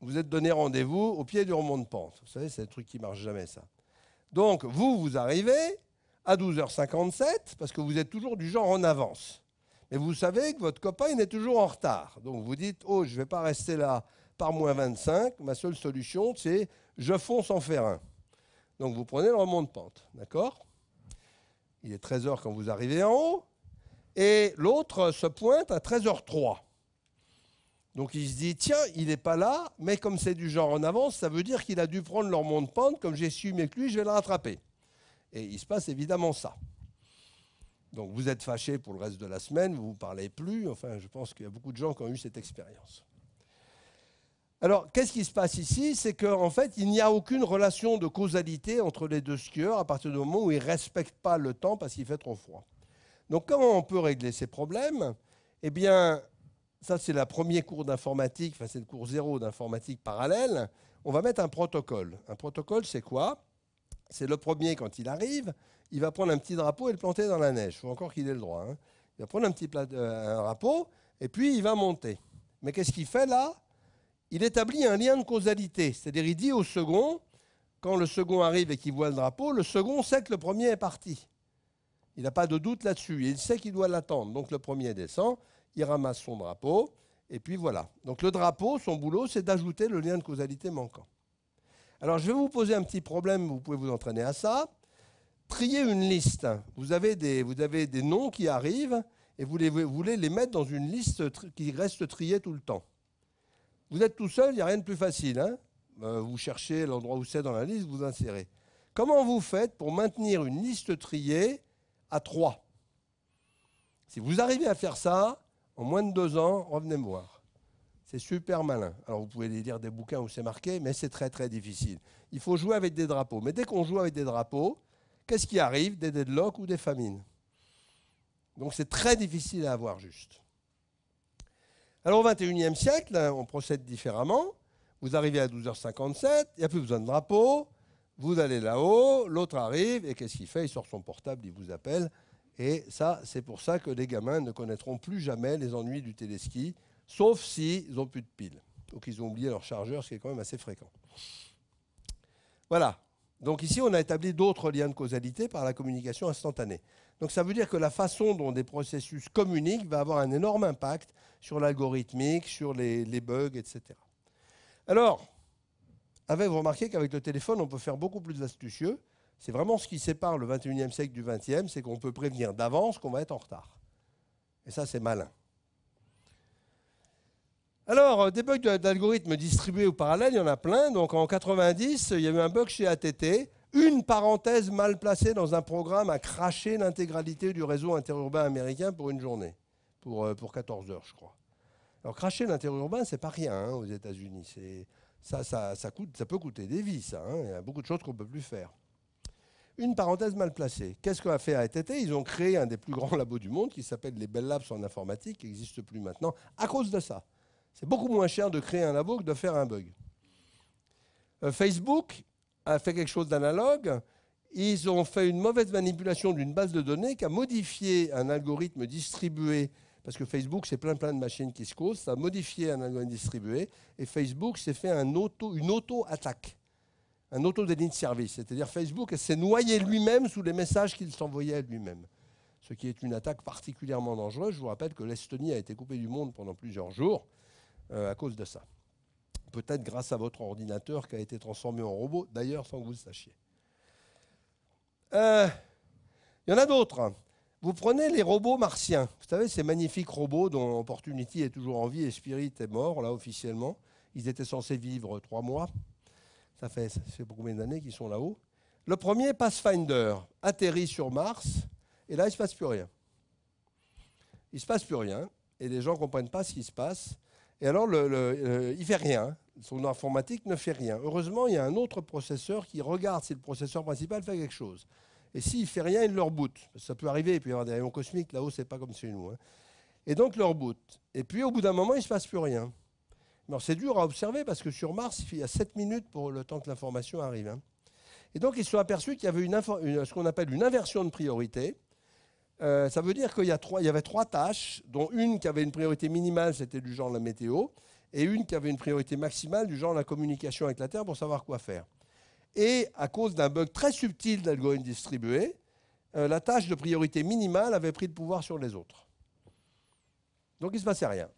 Vous êtes donné rendez-vous au pied du remont de pente. Vous savez, c'est un truc qui marche jamais, ça. Donc, vous, vous arrivez à 12h57 parce que vous êtes toujours du genre en avance. Mais vous savez que votre copain, est toujours en retard. Donc, vous dites, oh, je ne vais pas rester là par moins 25, ma seule solution, c'est je fonce en faire un. Donc vous prenez le remont de pente, d'accord Il est 13h quand vous arrivez en haut, et l'autre se pointe à 13h03. Donc il se dit, tiens, il n'est pas là, mais comme c'est du genre en avance, ça veut dire qu'il a dû prendre le remont de pente, comme j'ai su que lui, je vais le rattraper. Et il se passe évidemment ça. Donc vous êtes fâché pour le reste de la semaine, vous vous parlez plus. Enfin, je pense qu'il y a beaucoup de gens qui ont eu cette expérience. Alors, qu'est-ce qui se passe ici C'est qu'en fait, il n'y a aucune relation de causalité entre les deux skieurs à partir du moment où ils ne respectent pas le temps parce qu'il fait trop froid. Donc, comment on peut régler ces problèmes Eh bien, ça, c'est la premier cours d'informatique, enfin, c'est le cours zéro d'informatique parallèle. On va mettre un protocole. Un protocole, c'est quoi C'est le premier, quand il arrive, il va prendre un petit drapeau et le planter dans la neige. Il faut encore qu'il ait le droit. Hein. Il va prendre un petit plat, euh, drapeau et puis il va monter. Mais qu'est-ce qu'il fait là il établit un lien de causalité. C'est-à-dire, il dit au second, quand le second arrive et qu'il voit le drapeau, le second sait que le premier est parti. Il n'a pas de doute là-dessus. Il sait qu'il doit l'attendre. Donc le premier descend, il ramasse son drapeau, et puis voilà. Donc le drapeau, son boulot, c'est d'ajouter le lien de causalité manquant. Alors je vais vous poser un petit problème, vous pouvez vous entraîner à ça. trier une liste. Vous avez des, vous avez des noms qui arrivent et vous, vous voulez les mettre dans une liste qui reste triée tout le temps. Vous êtes tout seul, il n'y a rien de plus facile. Hein. Euh, vous cherchez l'endroit où c'est dans la liste, vous insérez. Comment vous faites pour maintenir une liste triée à 3 Si vous arrivez à faire ça, en moins de deux ans, revenez me voir. C'est super malin. Alors vous pouvez lire des bouquins où c'est marqué, mais c'est très très difficile. Il faut jouer avec des drapeaux. Mais dès qu'on joue avec des drapeaux, qu'est-ce qui arrive Des deadlocks ou des famines. Donc c'est très difficile à avoir juste. Alors au e siècle, hein, on procède différemment. Vous arrivez à 12h57, il n'y a plus besoin de drapeau. Vous allez là-haut, l'autre arrive, et qu'est-ce qu'il fait Il sort son portable, il vous appelle. Et ça, c'est pour ça que les gamins ne connaîtront plus jamais les ennuis du téléski, sauf s'ils si n'ont plus de piles, ou qu'ils ont oublié leur chargeur, ce qui est quand même assez fréquent. Voilà. Donc ici, on a établi d'autres liens de causalité par la communication instantanée. Donc ça veut dire que la façon dont des processus communiquent va avoir un énorme impact sur l'algorithmique, sur les, bugs, etc. Alors, avez vous remarquez qu'avec le téléphone, on peut faire beaucoup plus astucieux. C'est vraiment ce qui sépare le 21e siècle du 20e, c'est qu'on peut prévenir d'avance qu'on va être en retard. Et ça, c'est malin. Alors, euh, des bugs d'algorithmes distribués ou parallèles, il y en a plein. Donc en 90, il y a eu un bug chez ATT une parenthèse mal placée dans un programme a craché l'intégralité du réseau interurbain américain pour une journée, pour, euh, pour 14 heures, je crois. Alors cracher l'interurbain, c'est pas rien hein, aux États-Unis. Ça, ça, ça, coûte, ça peut coûter des vies, ça. Hein. Il y a beaucoup de choses qu'on ne peut plus faire. Une parenthèse mal placée. Qu'est-ce a fait ATT Ils ont créé un des plus grands labos du monde qui s'appelle les Bell Labs en informatique, qui n'existe plus maintenant, à cause de ça. C'est beaucoup moins cher de créer un labo que de faire un bug. Euh, Facebook, a fait quelque chose d'analogue. Ils ont fait une mauvaise manipulation d'une base de données qui a modifié un algorithme distribué. Parce que Facebook, c'est plein plein de machines qui se causent. Ça a modifié un algorithme distribué. Et Facebook s'est fait une auto-attaque, un auto-délit de service. C'est-à-dire Facebook s'est noyé lui-même sous les messages qu'il s'envoyait lui-même ce qui est une attaque particulièrement dangereuse. Je vous rappelle que l'Estonie a été coupée du monde pendant plusieurs jours euh, à cause de ça peut-être grâce à votre ordinateur qui a été transformé en robot, d'ailleurs sans que vous le sachiez. Euh, il y en a d'autres. Vous prenez les robots martiens. Vous savez, ces magnifiques robots dont Opportunity est toujours en vie et Spirit est mort, là, officiellement. Ils étaient censés vivre trois mois. Ça fait, beaucoup beaucoup combien d'années qu'ils sont là-haut Le premier, Pathfinder, atterrit sur Mars, et là, il ne se passe plus rien. Il ne se passe plus rien, et les gens ne comprennent pas ce qui se passe. Et alors, il ne fait rien son informatique ne fait rien. Heureusement, il y a un autre processeur qui regarde si le processeur principal fait quelque chose. Et s'il fait rien, il le reboot. Ça peut arriver, il peut y avoir des rayons cosmiques là-haut, c'est pas comme chez nous. Hein. Et donc, le reboot. Et puis, au bout d'un moment, il ne se passe plus rien. c'est dur à observer parce que sur Mars, il y a 7 minutes pour le temps que l'information arrive. Hein. Et donc, ils se sont aperçus qu'il y avait une, ce qu'on appelle une inversion de priorité. Euh, ça veut dire qu'il y, y, avait trois tâches, dont une qui avait une priorité minimale, c'était du genre la météo et une qui avait une priorité maximale du genre la communication avec la Terre pour savoir quoi faire. Et à cause d'un bug très subtil d'algorithme distribué, euh, la tâche de priorité minimale avait pris le pouvoir sur les autres. Donc il ne se passait rien.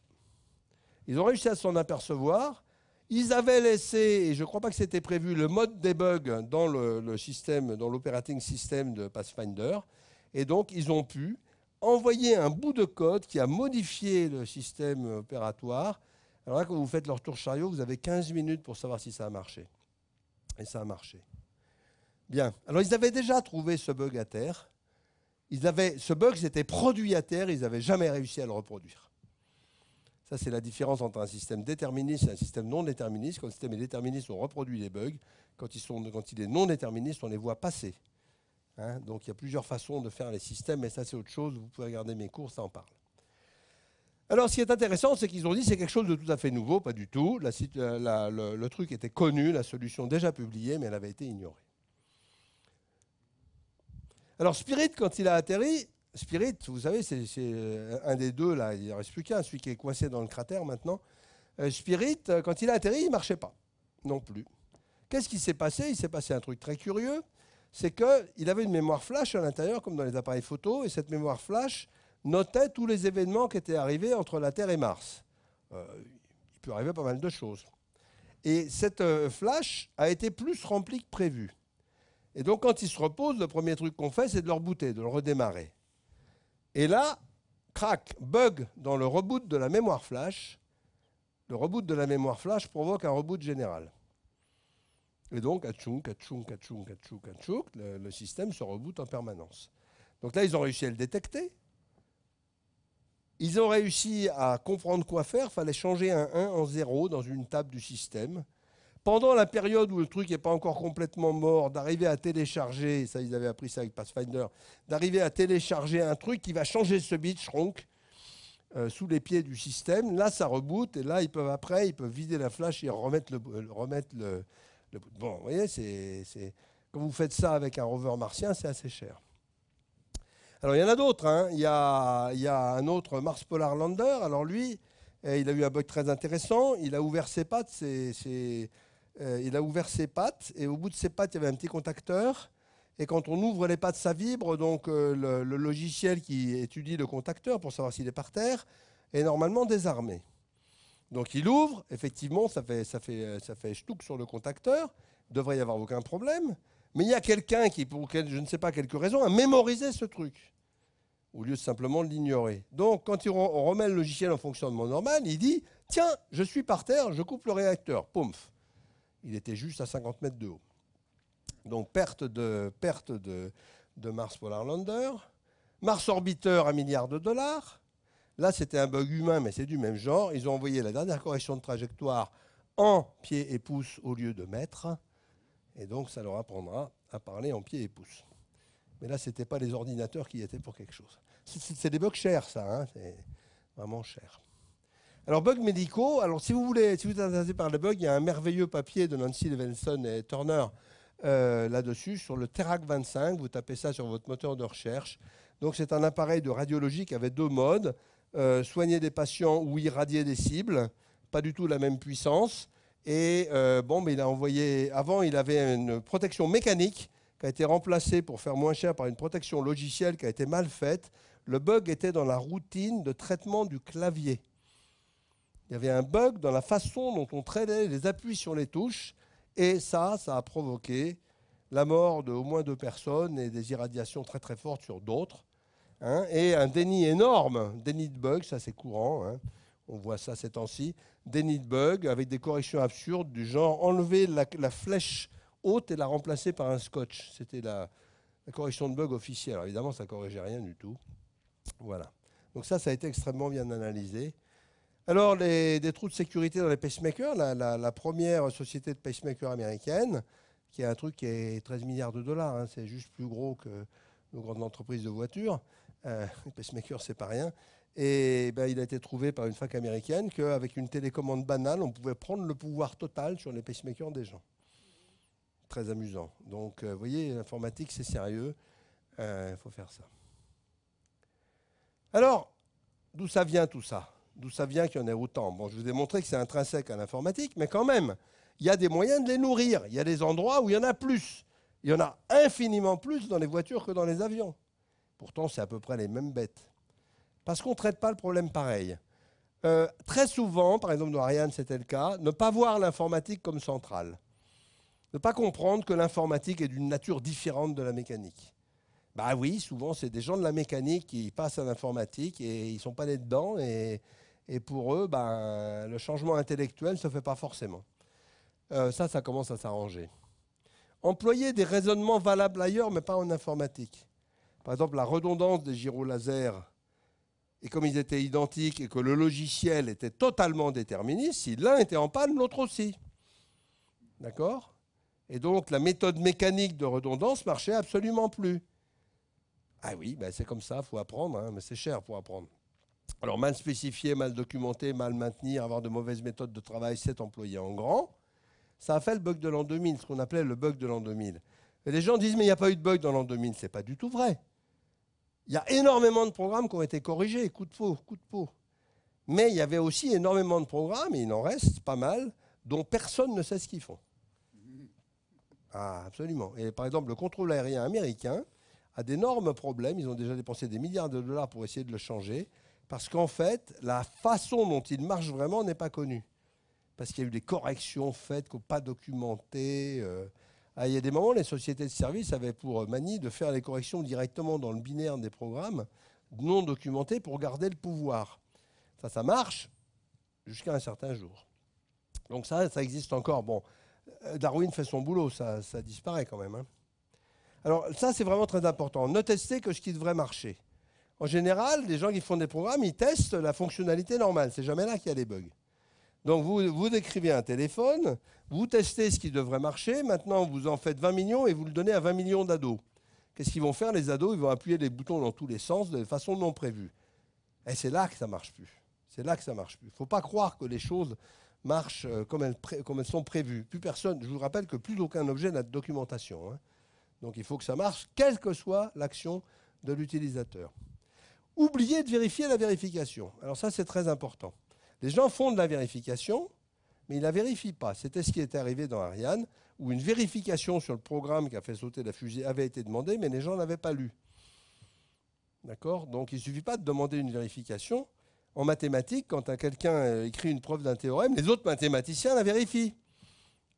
Ils ont réussi à s'en apercevoir. Ils avaient laissé, et je ne crois pas que c'était prévu, le mode debug dans le, le système, dans l'operating system de Pathfinder. Et donc ils ont pu envoyer un bout de code qui a modifié le système opératoire alors là, quand vous faites leur tour chariot, vous avez 15 minutes pour savoir si ça a marché. Et ça a marché. Bien. Alors ils avaient déjà trouvé ce bug à terre. Ils avaient, ce bug s'était produit à terre, ils n'avaient jamais réussi à le reproduire. Ça, c'est la différence entre un système déterministe et un système non déterministe. Quand le système est déterministe, on reproduit les bugs. Quand, ils sont, quand il est non déterministe, on les voit passer. Hein? Donc il y a plusieurs façons de faire les systèmes, mais ça, c'est autre chose. Vous pouvez regarder mes cours, ça en parle. Alors, ce qui est intéressant, c'est qu'ils ont dit c'est quelque chose de tout à fait nouveau, pas du tout. Euh, le, truc était connu, la solution déjà publiée, mais elle avait été ignorée. Alors, Spirit, quand il a atterri, Spirit, vous savez, c'est euh, un des deux, là, il ne reste plus qu'un, celui qui est coincé dans le cratère maintenant. Euh, Spirit, quand il a atterri, il ne marchait pas, non plus. Qu'est-ce qui s'est passé Il s'est passé un truc très curieux, c'est qu'il avait une mémoire flash à l'intérieur, comme dans les appareils photo, et cette mémoire flash, notait tous les événements qui étaient arrivés entre la Terre et Mars. Euh, il peut arriver pas mal de choses. Et cette euh, flash a été plus remplie que prévu. Et donc, quand il se repose, le premier truc qu'on fait, c'est de le rebooter, de le redémarrer. Et là, crac, bug dans le reboot de la mémoire flash. Le reboot de la mémoire flash provoque un reboot général. Et donc, atchoum, atchoum, atchoum, atchoum, le système se reboot en permanence. Donc là, ils ont réussi à le détecter, ils ont réussi à comprendre quoi faire, fallait changer un 1 en 0 dans une table du système. Pendant la période où le truc n'est pas encore complètement mort, d'arriver à télécharger, ça ils avaient appris ça avec Pathfinder, d'arriver à télécharger un truc qui va changer ce bit shrunk euh, sous les pieds du système. Là, ça reboot et là, ils peuvent après, ils peuvent vider la flash et remettre le, euh, remettre le, bon, vous voyez, c'est quand vous faites ça avec un rover martien, c'est assez cher. Alors il y en a d'autres. Hein. Il, y a, un autre Mars Polar Lander. Alors lui, eh, il a eu un bug très intéressant. Il a ouvert ses pattes. Eh, il a ouvert ses pattes et au bout de ses pattes, il y avait un petit contacteur. Et quand on ouvre les pattes, ça vibre. Donc euh, le, logiciel qui étudie le contacteur pour savoir s'il est par terre est normalement désarmé. Donc il ouvre, effectivement, ça fait, ça sur le contacteur, devrait y avoir aucun problème. Mais il y a quelqu'un qui, pour je ne sais pas quelques raison, a mémorisé ce truc, au lieu de simplement l'ignorer. Donc, quand on remet le logiciel en fonctionnement normal, il dit Tiens, je suis par terre, je coupe le réacteur. Poumf Il était juste à 50 mètres de haut. Donc, perte de, perte de, Mars Polar Lander. Mars Orbiter, un milliard de dollars. Là, c'était un bug humain, mais c'est du même genre. Ils ont envoyé la dernière correction de trajectoire en pieds et pouces au lieu de mètres. Et donc, ça leur apprendra à parler en pied et pouces. Mais là, ce n'était pas les ordinateurs qui étaient pour quelque chose. C'est des bugs chers, ça. Hein. c'est vraiment cher. Alors, bugs médicaux. Alors, si vous voulez, si vous êtes intéressé par les bugs, il y a un merveilleux papier de Nancy Levinson et Turner euh, là-dessus, sur le Terac 25. Vous tapez ça sur votre moteur de recherche. Donc, c'est un appareil de radiologie qui avait deux modes euh, soigner des patients ou irradier des cibles. Pas du tout la même puissance. Et euh, bon, mais il a envoyé. Avant, il avait une protection mécanique qui a été remplacée pour faire moins cher par une protection logicielle qui a été mal faite. Le bug était dans la routine de traitement du clavier. Il y avait un bug dans la façon dont on traitait les appuis sur les touches. Et ça, ça a provoqué la mort de au moins deux personnes et des irradiations très très fortes sur d'autres. Hein. et un déni énorme, déni de bug, ça c'est courant. Hein. On voit ça ces temps-ci des de bugs avec des corrections absurdes du genre enlever la, flèche haute et la remplacer par un scotch. C'était la, correction de bug officielle. évidemment, ça ne corrigeait rien du tout. Voilà. Donc ça, ça a été extrêmement bien analysé. Alors, les, des trous de sécurité dans les pacemakers, la, première société de pacemakers américaine, qui est un truc qui est 13 milliards de dollars, hein, c'est juste plus gros que nos grandes entreprises de voitures. Euh, les pacemakers, c'est pas rien. Et ben, il a été trouvé par une fac américaine qu'avec une télécommande banale, on pouvait prendre le pouvoir total sur les pacemakers des gens. Très amusant. Donc, euh, vous voyez, l'informatique, c'est sérieux. Il euh, faut faire ça. Alors, d'où ça vient tout ça D'où ça vient qu'il y en ait autant Bon, je vous ai montré que c'est intrinsèque à l'informatique, mais quand même, il y a des moyens de les nourrir. Il y a des endroits où il y en a plus. Il y en a infiniment plus dans les voitures que dans les avions. Pourtant, c'est à peu près les mêmes bêtes parce qu'on ne traite pas le problème pareil. Euh, très souvent, par exemple dans Ariane c'était le cas, ne pas voir l'informatique comme centrale. Ne pas comprendre que l'informatique est d'une nature différente de la mécanique. Bah oui, souvent c'est des gens de la mécanique qui passent à l'informatique et ils ne sont pas là dedans et, pour eux, ben, le changement intellectuel ne se fait pas forcément. Euh, ça, ça commence à s'arranger. Employer des raisonnements valables ailleurs, mais pas en informatique. Par exemple, la redondance des gyros laser et comme ils étaient identiques et que le logiciel était totalement déterministe, si l'un était en panne, l'autre aussi. D'accord Et donc la méthode mécanique de redondance marchait absolument plus. Ah oui, ben c'est comme ça, il faut apprendre, hein, mais c'est cher pour apprendre. Alors mal spécifié, mal documenté, mal maintenir, avoir de mauvaises méthodes de travail, c'est employé en grand. Ça a fait le bug de l'an 2000, ce qu'on appelait le bug de l'an 2000. Et les gens disent, mais il n'y a pas eu de bug dans l'an 2000. C'est pas du tout vrai il y a énormément de programmes qui ont été corrigés, coup de peau, coup de peau. Mais il y avait aussi énormément de programmes, et il en reste pas mal, dont personne ne sait ce qu'ils font. Ah, absolument. Et par exemple, le contrôle aérien américain a d'énormes problèmes. Ils ont déjà dépensé des milliards de dollars pour essayer de le changer, parce qu'en fait, la façon dont il marche vraiment n'est pas connue. Parce qu'il y a eu des corrections faites, qu'on pas documentées. Euh, ah, il y a des moments, les sociétés de services avaient pour manie de faire les corrections directement dans le binaire des programmes non documentés pour garder le pouvoir. Ça, ça marche jusqu'à un certain jour. Donc ça, ça existe encore. Bon, euh, Darwin fait son boulot, ça, disparaît quand même. Hein. Alors ça, c'est vraiment très important. Ne tester que ce qui devrait marcher. En général, les gens qui font des programmes, ils testent la fonctionnalité normale. C'est jamais là qu'il y a des bugs. Donc vous, décrivez un téléphone, vous testez ce qui devrait marcher, maintenant vous en faites 20 millions et vous le donnez à 20 millions d'ados. Qu'est-ce qu'ils vont faire les ados Ils vont appuyer les boutons dans tous les sens de façon non prévue. Et c'est là que ça marche plus. C'est là que ça marche plus. Il ne faut pas croire que les choses marchent euh, comme elles, sont prévues. Plus personne, je vous rappelle que plus aucun objet n'a de documentation. Hein. Donc il faut que ça marche, quelle que soit l'action de l'utilisateur. Oubliez de vérifier la vérification. Alors ça, c'est très important. Les gens font de la vérification, mais ils ne la vérifient pas. C'était ce qui était arrivé dans Ariane, où une vérification sur le programme qui a fait sauter la fusée avait été demandée, mais les gens n'avaient l'avaient pas lu. D'accord Donc il ne suffit pas de demander une vérification. En mathématiques, quand quelqu'un euh, écrit une preuve d'un théorème, les autres mathématiciens la vérifient.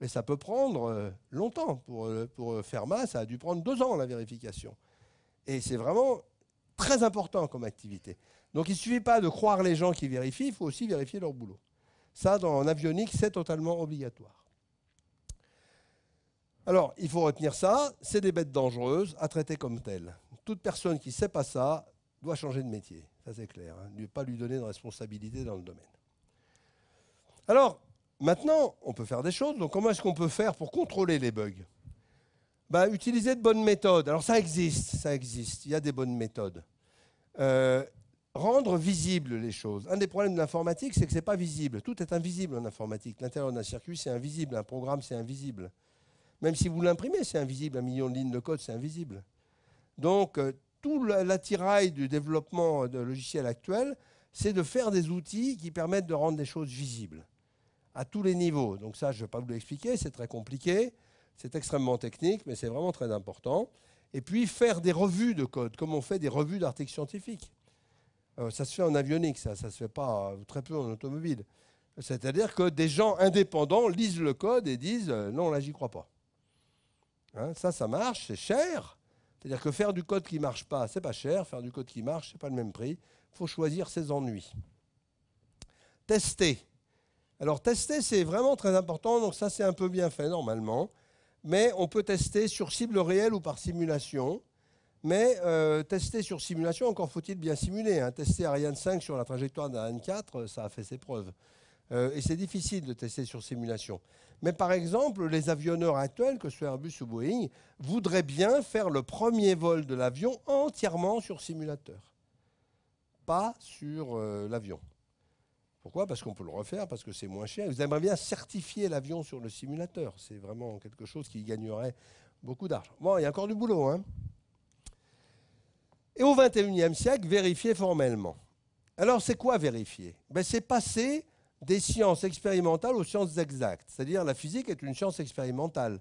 Mais ça peut prendre euh, longtemps. Pour, euh, pour Fermat, ça a dû prendre deux ans la vérification. Et c'est vraiment très important comme activité. Donc il ne suffit pas de croire les gens qui vérifient, il faut aussi vérifier leur boulot. Ça, dans, en avionique, c'est totalement obligatoire. Alors, il faut retenir ça, c'est des bêtes dangereuses à traiter comme telles. Toute personne qui ne sait pas ça doit changer de métier, ça c'est clair, hein. ne pas lui donner de responsabilité dans le domaine. Alors, maintenant, on peut faire des choses, donc comment est-ce qu'on peut faire pour contrôler les bugs bah, Utiliser de bonnes méthodes. Alors ça existe, ça existe, il y a des bonnes méthodes. Euh, rendre visibles les choses. Un des problèmes de l'informatique, c'est que ce n'est pas visible. Tout est invisible en informatique. L'intérieur d'un circuit, c'est invisible. Un programme, c'est invisible. Même si vous l'imprimez, c'est invisible. Un million de lignes de code, c'est invisible. Donc, euh, tout l'attirail du développement de logiciels actuels, c'est de faire des outils qui permettent de rendre les choses visibles à tous les niveaux. Donc ça, je ne vais pas vous l'expliquer, c'est très compliqué, c'est extrêmement technique, mais c'est vraiment très important. Et puis faire des revues de code, comme on fait des revues d'articles scientifiques. Euh, ça se fait en avionique, ça, se fait pas euh, très peu en automobile. C'est-à-dire que des gens indépendants lisent le code et disent euh, non, là, j'y crois pas. Hein, ça, ça marche, c'est cher. C'est-à-dire que faire du code qui marche pas, c'est pas cher. Faire du code qui marche, c'est pas le même prix. Il faut choisir ses ennuis. Tester. Alors tester, c'est vraiment très important. Donc ça, c'est un peu bien fait normalement. Mais on peut tester sur cible réelle ou par simulation. Mais euh, tester sur simulation, encore faut-il bien simuler. Hein. Tester Ariane 5 sur la trajectoire d'Ariane 4, euh, ça a fait ses preuves. Euh, et c'est difficile de tester sur simulation. Mais par exemple, les avionneurs actuels, que ce soit Airbus ou Boeing, voudraient bien faire le premier vol de l'avion entièrement sur simulateur, pas sur l'avion. Pourquoi Parce qu'on peut le refaire, parce que c'est moins cher. Vous aimeriez bien certifier l'avion sur le simulateur. C'est vraiment quelque chose qui gagnerait beaucoup d'argent. Bon, il y a encore du boulot. Hein et au XXIe siècle, vérifier formellement. Alors c'est quoi vérifier ben, C'est passer des sciences expérimentales aux sciences exactes. C'est-à-dire la physique est une science expérimentale.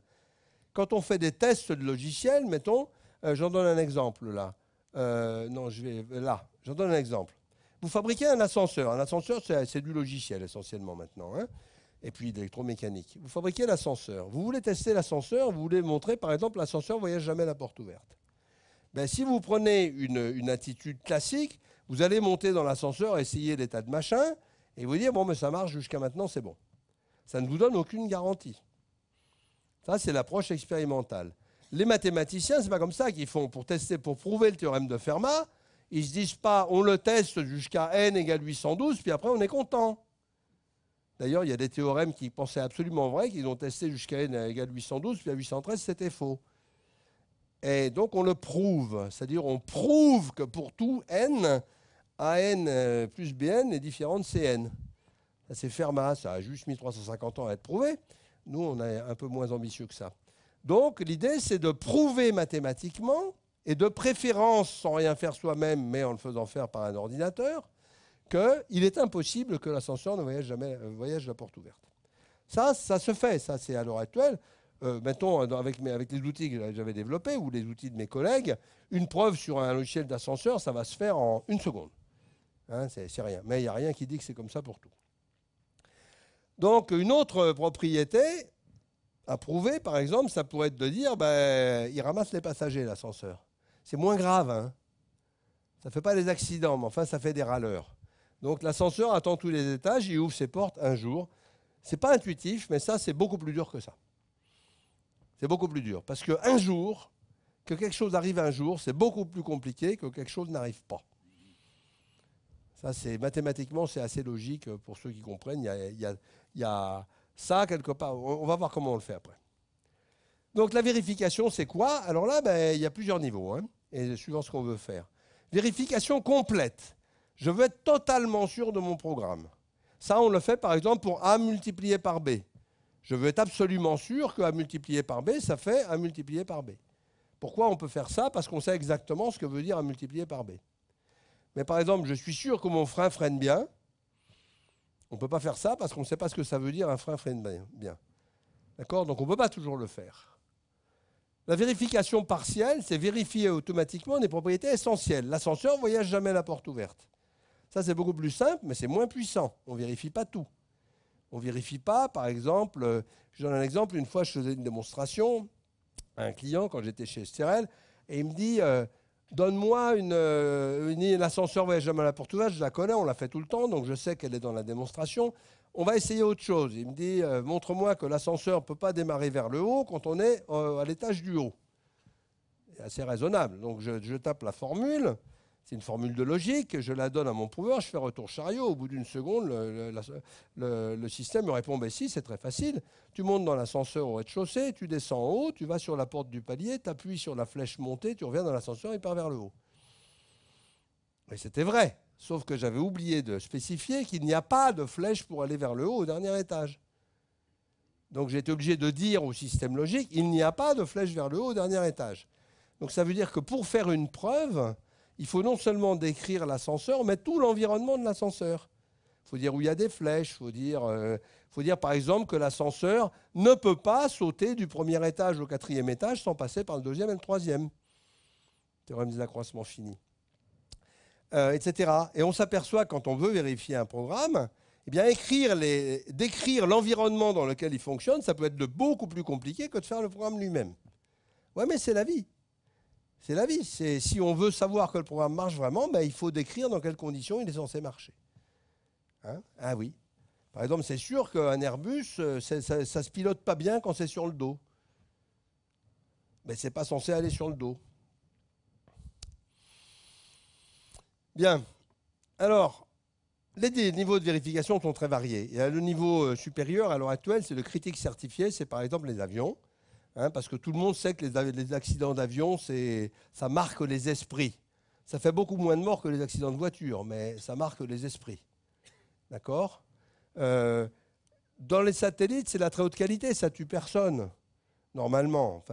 Quand on fait des tests de logiciels, mettons, euh, j'en donne un exemple là. Euh, non, je vais euh, là. J'en donne un exemple. Vous fabriquez un ascenseur. Un ascenseur, c'est du logiciel essentiellement maintenant. Hein et puis d'électromécanique. Vous fabriquez l'ascenseur. Vous voulez tester l'ascenseur, vous voulez montrer, par exemple, l'ascenseur ne voyage jamais la porte ouverte. Ben, si vous prenez une, attitude classique, vous allez monter dans l'ascenseur, essayer des tas de machins, et vous dire, bon, mais ben, ça marche jusqu'à maintenant, c'est bon. Ça ne vous donne aucune garantie. Ça, c'est l'approche expérimentale. Les mathématiciens, c'est pas comme ça qu'ils font. Pour tester, pour prouver le théorème de Fermat, ils ne se disent pas, on le teste jusqu'à n égale 812, puis après on est content. D'ailleurs, il y a des théorèmes qui pensaient absolument vrai, qu'ils ont testé jusqu'à n égale 812, puis à 813, c'était faux. Et donc on le prouve, c'est-à-dire on prouve que pour tout n, AN plus BN est différent de CN. C'est Fermat, ça a juste 1350 ans à être prouvé. Nous, on est un peu moins ambitieux que ça. Donc l'idée, c'est de prouver mathématiquement, et de préférence sans rien faire soi-même, mais en le faisant faire par un ordinateur, qu'il est impossible que l'ascenseur ne voyage jamais euh, voyage la porte ouverte. Ça, ça se fait, ça c'est à l'heure actuelle. Euh, mettons, euh, avec, les outils que j'avais développés ou les outils de mes collègues, une preuve sur un logiciel d'ascenseur, ça va se faire en une seconde. Hein, c'est rien. Mais il n'y a rien qui dit que c'est comme ça pour tout. Donc, une autre propriété à prouver, par exemple, ça pourrait être de dire ben, il ramasse les passagers, l'ascenseur. C'est moins grave. Hein. Ça ne fait pas des accidents, mais enfin, ça fait des râleurs. Donc, l'ascenseur attend tous les étages, il ouvre ses portes un jour. C'est pas intuitif, mais ça, c'est beaucoup plus dur que ça. C'est beaucoup plus dur. Parce qu'un jour, que quelque chose arrive un jour, c'est beaucoup plus compliqué que quelque chose n'arrive pas. Ça, c'est mathématiquement, c'est assez logique pour ceux qui comprennent. Il y, a, ça quelque part. On va voir comment on le fait après. Donc la vérification, c'est quoi Alors là, ben, il y a plusieurs niveaux, hein, et suivant ce qu'on veut faire. Vérification complète. Je veux être totalement sûr de mon programme. Ça, on le fait par exemple pour A multiplié par B je veux être absolument sûr que A multiplié par B, ça fait A multiplié par B. Pourquoi on peut faire ça Parce qu'on sait exactement ce que veut dire à multiplier par B. Mais par exemple, je suis sûr que mon frein freine bien. On ne peut pas faire ça parce qu'on ne sait pas ce que ça veut dire un frein freine bien. D'accord Donc on ne peut pas toujours le faire. La vérification partielle, c'est vérifier automatiquement des propriétés essentielles. L'ascenseur ne voyage jamais la porte ouverte. Ça, c'est beaucoup plus simple, mais c'est moins puissant. On ne vérifie pas tout. On ne vérifie pas, par exemple, euh, je donne un exemple, une fois je faisais une démonstration à un client quand j'étais chez Esterel, et il me dit, euh, donne-moi euh, une, ascenseur voyage à la porte ouverte, je la connais, on la fait tout le temps, donc je sais qu'elle est dans la démonstration. On va essayer autre chose. Il me dit, montre-moi que l'ascenseur ne peut pas démarrer vers le haut quand on est à l'étage du haut. C'est assez raisonnable. Donc je tape la formule. C'est une formule de logique, je la donne à mon prouveur, je fais retour chariot, au bout d'une seconde, le, système me répond, ben si, c'est très facile, tu montes dans l'ascenseur au rez-de-chaussée, tu descends en haut, tu vas sur la porte du palier, tu appuies sur la flèche montée, tu reviens dans l'ascenseur, et pars vers le haut. Et c'était vrai, sauf que j'avais oublié de spécifier qu'il n'y a pas de flèche pour aller vers le haut au dernier étage. Donc j'ai été obligé de dire au système logique, il n'y a pas de flèche vers le haut au dernier étage. Donc ça veut dire que pour faire une preuve, il faut non seulement décrire l'ascenseur, mais tout l'environnement de l'ascenseur. Il faut dire où il y a des flèches, il faut dire, euh, faut dire par exemple que l'ascenseur ne peut pas sauter du premier étage au quatrième étage sans passer par le deuxième et le troisième. Théorème des accroissements finis. Euh, etc. Et on s'aperçoit quand on veut vérifier un programme, eh bien écrire les, décrire l'environnement dans lequel il fonctionne, ça peut être beaucoup plus compliqué que de faire le programme lui-même. Ouais, mais c'est la vie. C'est la vie. si on veut savoir que le programme marche vraiment, ben, il faut décrire dans quelles conditions il est censé marcher. Hein ah oui. Par exemple, c'est sûr qu'un Airbus, euh, ça, ne se pilote pas bien quand c'est sur le dos. Mais c'est pas censé aller sur le dos. Bien. Alors, les niveaux de vérification sont très variés. Et le niveau euh, supérieur à l'heure actuelle, c'est le critique certifié, c'est par exemple les avions. Hein, parce que tout le monde sait que les, accidents d'avion, ça marque les esprits. Ça fait beaucoup moins de morts que les accidents de voiture, mais ça marque les esprits. D'accord euh, Dans les satellites, c'est la très haute qualité, ça tue personne, normalement.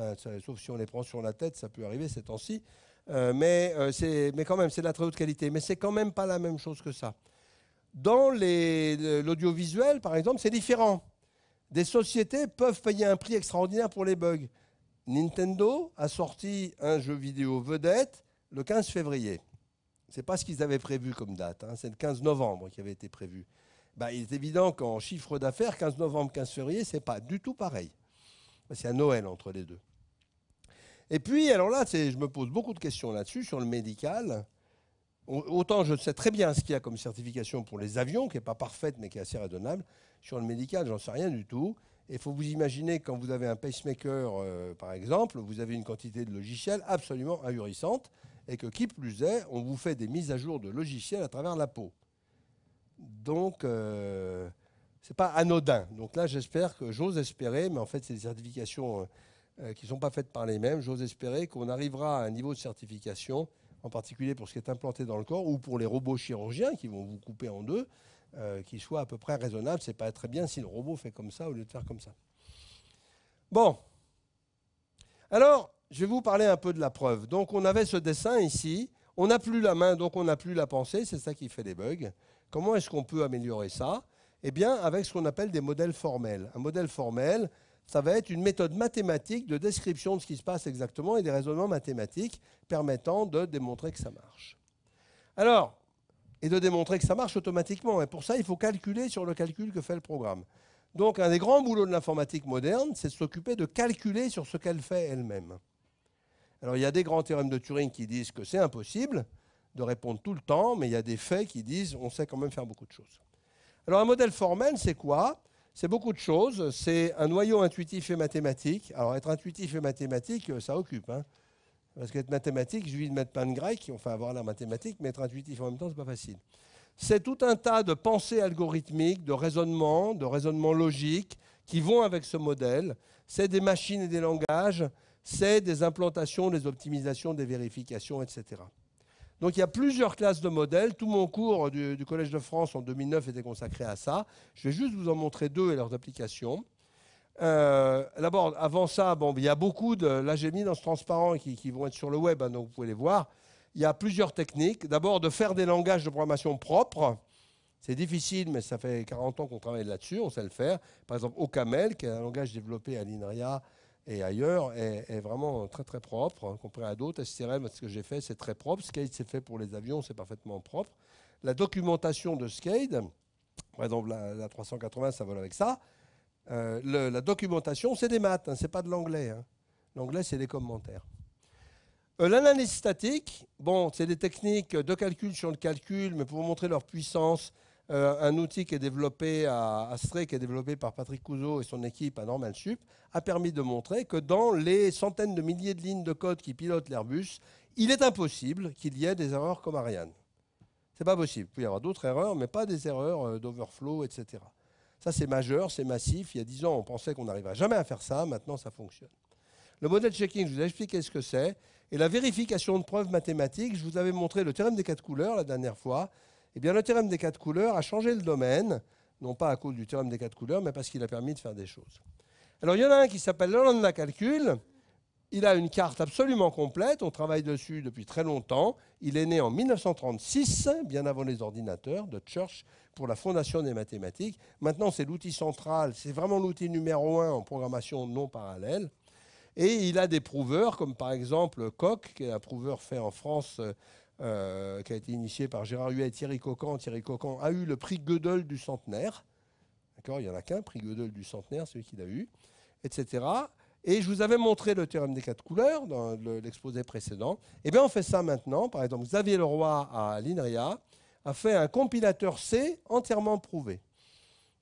sauf si on les prend sur la tête, ça peut arriver ces temps-ci. Euh, mais, euh, mais quand même, c'est de la très haute qualité. Mais c'est quand même pas la même chose que ça. Dans l'audiovisuel, par exemple, c'est différent des sociétés peuvent payer un prix extraordinaire pour les bugs. Nintendo a sorti un jeu vidéo vedette le 15 février. Ce n'est pas ce qu'ils avaient prévu comme date, hein. c'est le 15 novembre qui avait été prévu. Bah, il est évident qu'en chiffre d'affaires, 15 novembre, 15 février, c'est pas du tout pareil. Bah, c'est à Noël entre les deux. Et puis, alors là, je me pose beaucoup de questions là-dessus, sur le médical. Autant je sais très bien ce qu'il y a comme certification pour les avions, qui n'est pas parfaite, mais qui est assez raisonnable sur le médical, j'en sais rien du tout. Et il faut vous imaginer, quand vous avez un pacemaker, euh, par exemple, vous avez une quantité de logiciels absolument ahurissante, et que qui plus est, on vous fait des mises à jour de logiciels à travers la peau. Donc, euh, ce n'est pas anodin. Donc là, j'espère que j'ose espérer, mais en fait, c'est des certifications euh, qui ne sont pas faites par les mêmes. J'ose espérer qu'on arrivera à un niveau de certification, en particulier pour ce qui est implanté dans le corps ou pour les robots chirurgiens qui vont vous couper en deux, euh, qui soit à peu près raisonnable. C'est pas très bien si le robot fait comme ça au lieu de faire comme ça. Bon. Alors, je vais vous parler un peu de la preuve. Donc, on avait ce dessin ici. On n'a plus la main, donc on n'a plus la pensée. C'est ça qui fait des bugs. Comment est-ce qu'on peut améliorer ça Eh bien, avec ce qu'on appelle des modèles formels. Un modèle formel, ça va être une méthode mathématique de description de ce qui se passe exactement et des raisonnements mathématiques permettant de démontrer que ça marche. Alors, et de démontrer que ça marche automatiquement. Et pour ça, il faut calculer sur le calcul que fait le programme. Donc, un des grands boulots de l'informatique moderne, c'est de s'occuper de calculer sur ce qu'elle fait elle-même. Alors, il y a des grands théorèmes de Turing qui disent que c'est impossible de répondre tout le temps, mais il y a des faits qui disent on sait quand même faire beaucoup de choses. Alors, un modèle formel, c'est quoi C'est beaucoup de choses. C'est un noyau intuitif et mathématique. Alors, être intuitif et mathématique, euh, ça occupe. Hein. Parce qu'être mathématique, je lui de mettre plein de grecs, on fait avoir la mathématique, mais être intuitif en même temps, ce n'est pas facile. C'est tout un tas de pensées algorithmiques, de raisonnements, de raisonnements logiques qui vont avec ce modèle. C'est des machines et des langages, c'est des implantations, des optimisations, des vérifications, etc. Donc il y a plusieurs classes de modèles. Tout mon cours du Collège de France en 2009 était consacré à ça. Je vais juste vous en montrer deux et leurs applications. Euh, d'abord, avant ça, bon, il y a beaucoup de. Là, j'ai mis dans ce transparent qui, qui, vont être sur le web, hein, donc vous pouvez les voir. Il y a plusieurs techniques. D'abord, de faire des langages de programmation propres. C'est difficile, mais ça fait 40 ans qu'on travaille là-dessus, on sait le faire. Par exemple, OCaml, qui est un langage développé à l'INRIA et ailleurs, est, vraiment très très propre, hein, compris à d'autres. STRM, ce que j'ai fait, c'est très propre. SCADE, c'est fait pour les avions, c'est parfaitement propre. La documentation de SCADE, par exemple, la 380, ça vole avec ça. Euh, la documentation, c'est des maths, hein, c'est pas de l'anglais. Hein. L'anglais, c'est des commentaires. Euh, l'analyse statique, bon, c'est des techniques de calcul sur le calcul, mais pour montrer leur puissance, euh, un outil qui est développé à, Stray, qui est développé par Patrick Couzeau et son équipe à Normal Sup, a permis de montrer que dans les centaines de milliers de lignes de code qui pilotent l'Airbus, il est impossible qu'il y ait des erreurs comme Ariane. C'est pas possible. Il peut y avoir d'autres erreurs, mais pas des erreurs d'overflow, etc. Ça, c'est majeur, c'est massif. Il y a 10 ans, on pensait qu'on n'arriverait jamais à faire ça. Maintenant, ça fonctionne. Le modèle checking, je vous ai expliqué ce que c'est. Et la vérification de preuves mathématiques, je vous avais montré le théorème des quatre couleurs la dernière fois. Eh bien, le théorème des quatre couleurs a changé le domaine, non pas à cause du théorème des quatre couleurs, mais parce qu'il a permis de faire des choses. Alors, il y en a un qui s'appelle de la calcul, il a une carte absolument complète, on travaille dessus depuis très longtemps. Il est né en 1936, bien avant les ordinateurs, de Church pour la fondation des mathématiques. Maintenant, c'est l'outil central, c'est vraiment l'outil numéro un en programmation non parallèle. Et il a des prouveurs, comme par exemple Coq, qui est un prouveur fait en France, euh, euh, qui a été initié par Gérard Huet et Thierry Coquan. Thierry Coquan a eu le prix Gödel du centenaire. D'accord Il n'y en a qu'un, prix Gödel du centenaire, celui qu'il a eu, etc. Et je vous avais montré le théorème des quatre couleurs dans l'exposé précédent. Eh bien, on fait ça maintenant. Par exemple, Xavier Leroy à l'INRIA a fait un compilateur C entièrement prouvé.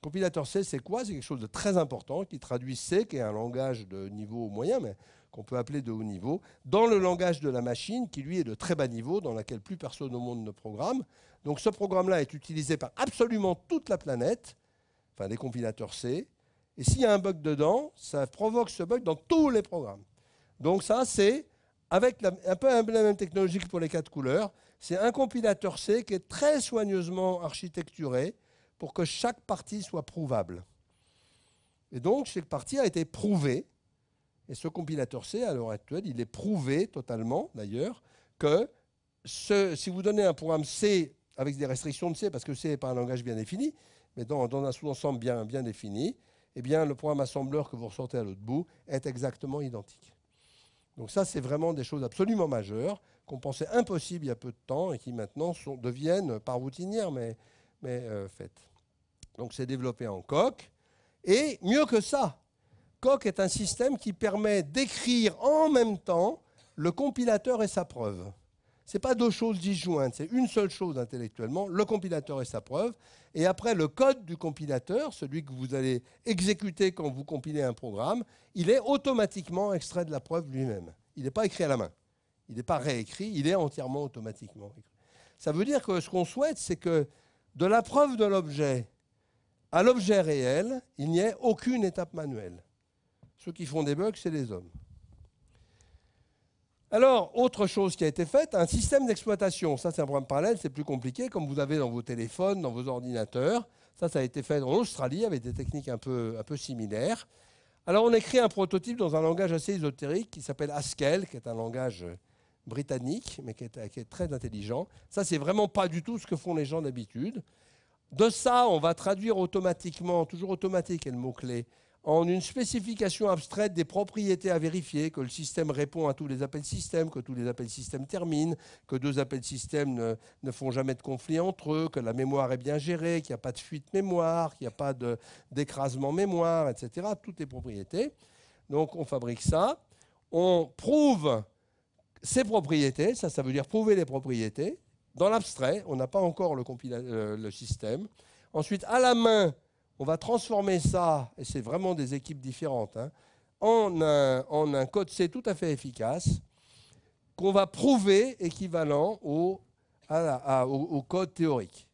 Compilateur C, c'est quoi C'est quelque chose de très important qui traduit C, qui est un langage de niveau moyen, mais qu'on peut appeler de haut niveau, dans le langage de la machine, qui lui est de très bas niveau, dans laquelle plus personne au monde ne programme. Donc ce programme-là est utilisé par absolument toute la planète, enfin les compilateurs C, et s'il y a un bug dedans, ça provoque ce bug dans tous les programmes. Donc ça, c'est avec un peu la même technologie que pour les quatre couleurs. C'est un compilateur C qui est très soigneusement architecturé pour que chaque partie soit prouvable. Et donc, chaque partie a été prouvée. Et ce compilateur C, à l'heure actuelle, il est prouvé totalement, d'ailleurs, que si vous donnez un programme C avec des restrictions de C, parce que C n'est pas un langage bien défini, mais dans, dans un sous-ensemble bien défini, eh bien, le programme assembleur que vous ressortez à l'autre bout est exactement identique. Donc ça, c'est vraiment des choses absolument majeures qu'on pensait impossibles il y a peu de temps et qui maintenant deviennent, par routinières, mais, euh, faites. Donc c'est développé en Coq. Et mieux que ça, Coq est un système qui permet d'écrire en même temps le compilateur et sa preuve. Ce n'est pas deux choses disjointes, c'est une seule chose intellectuellement, le compilateur et sa preuve. Et après, le code du compilateur, celui que vous allez exécuter quand vous compilez un programme, il est automatiquement extrait de la preuve lui-même. Il n'est pas écrit à la main. Il n'est pas réécrit, il est entièrement automatiquement écrit. Ça veut dire que ce qu'on souhaite, c'est que de la preuve de l'objet à l'objet réel, il n'y ait aucune étape manuelle. Ceux qui font des bugs, c'est les hommes. Alors, autre chose qui a été faite, un système d'exploitation. Ça, c'est un programme parallèle, c'est plus compliqué, comme vous avez dans vos téléphones, dans vos ordinateurs. Ça, ça a été fait en Australie avec des techniques un peu, un peu similaires. Alors, on écrit un prototype dans un langage assez ésotérique qui s'appelle Haskell, qui est un langage euh, britannique, mais qui est, très intelligent. Ça, c'est vraiment pas du tout ce que font les gens d'habitude. De ça, on va traduire automatiquement, toujours automatique est le mot-clé, en une spécification abstraite des propriétés à vérifier, que le système répond à tous les appels système, que tous les appels système terminent, que deux appels système ne, font jamais de conflit entre eux, que la mémoire est bien gérée, qu'il n'y a pas de fuite mémoire, qu'il n'y a pas d'écrasement mémoire, etc. Toutes les propriétés. Donc on fabrique ça. On prouve ces propriétés, ça, ça veut dire prouver les propriétés. Dans l'abstrait, on n'a pas encore le euh, système. Ensuite, à la main, on va transformer ça, et c'est vraiment des équipes différentes, hein, en, un, code C tout à fait efficace, qu'on va prouver équivalent au, code théorique.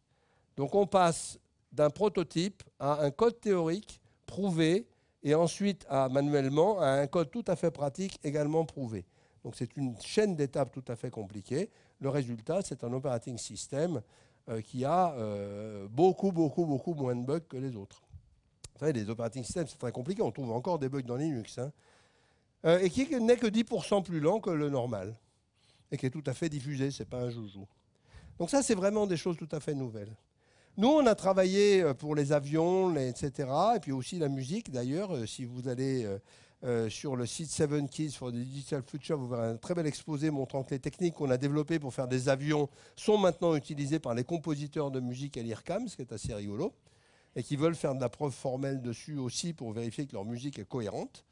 Donc on passe d'un prototype à un code théorique prouvé et ensuite à, manuellement à un code tout à fait pratique également prouvé. Donc c'est une chaîne d'étapes tout à fait compliquée. Le résultat, c'est un operating system euh, qui a euh, beaucoup, beaucoup, beaucoup moins de bugs que les autres. Vous savez, les operating systems, c'est très compliqué. On trouve encore des bugs dans Linux. Hein. Euh, et qui n'est que 10% plus lent que le normal. Et qui est tout à fait diffusé, ce n'est pas un joujou. Donc ça, c'est vraiment des choses tout à fait nouvelles. Nous, on a travaillé pour les avions, etc. Et puis aussi la musique, d'ailleurs. Si vous allez euh, sur le site Seven Keys for the Digital Future. Vous verrez un très bel exposé montrant que les techniques qu'on a développées pour faire des avions sont maintenant utilisées par les compositeurs de musique à l'IRCAM, ce qui est assez rigolo, et qui veulent faire de la preuve formelle dessus aussi pour vérifier que leur musique est cohérente.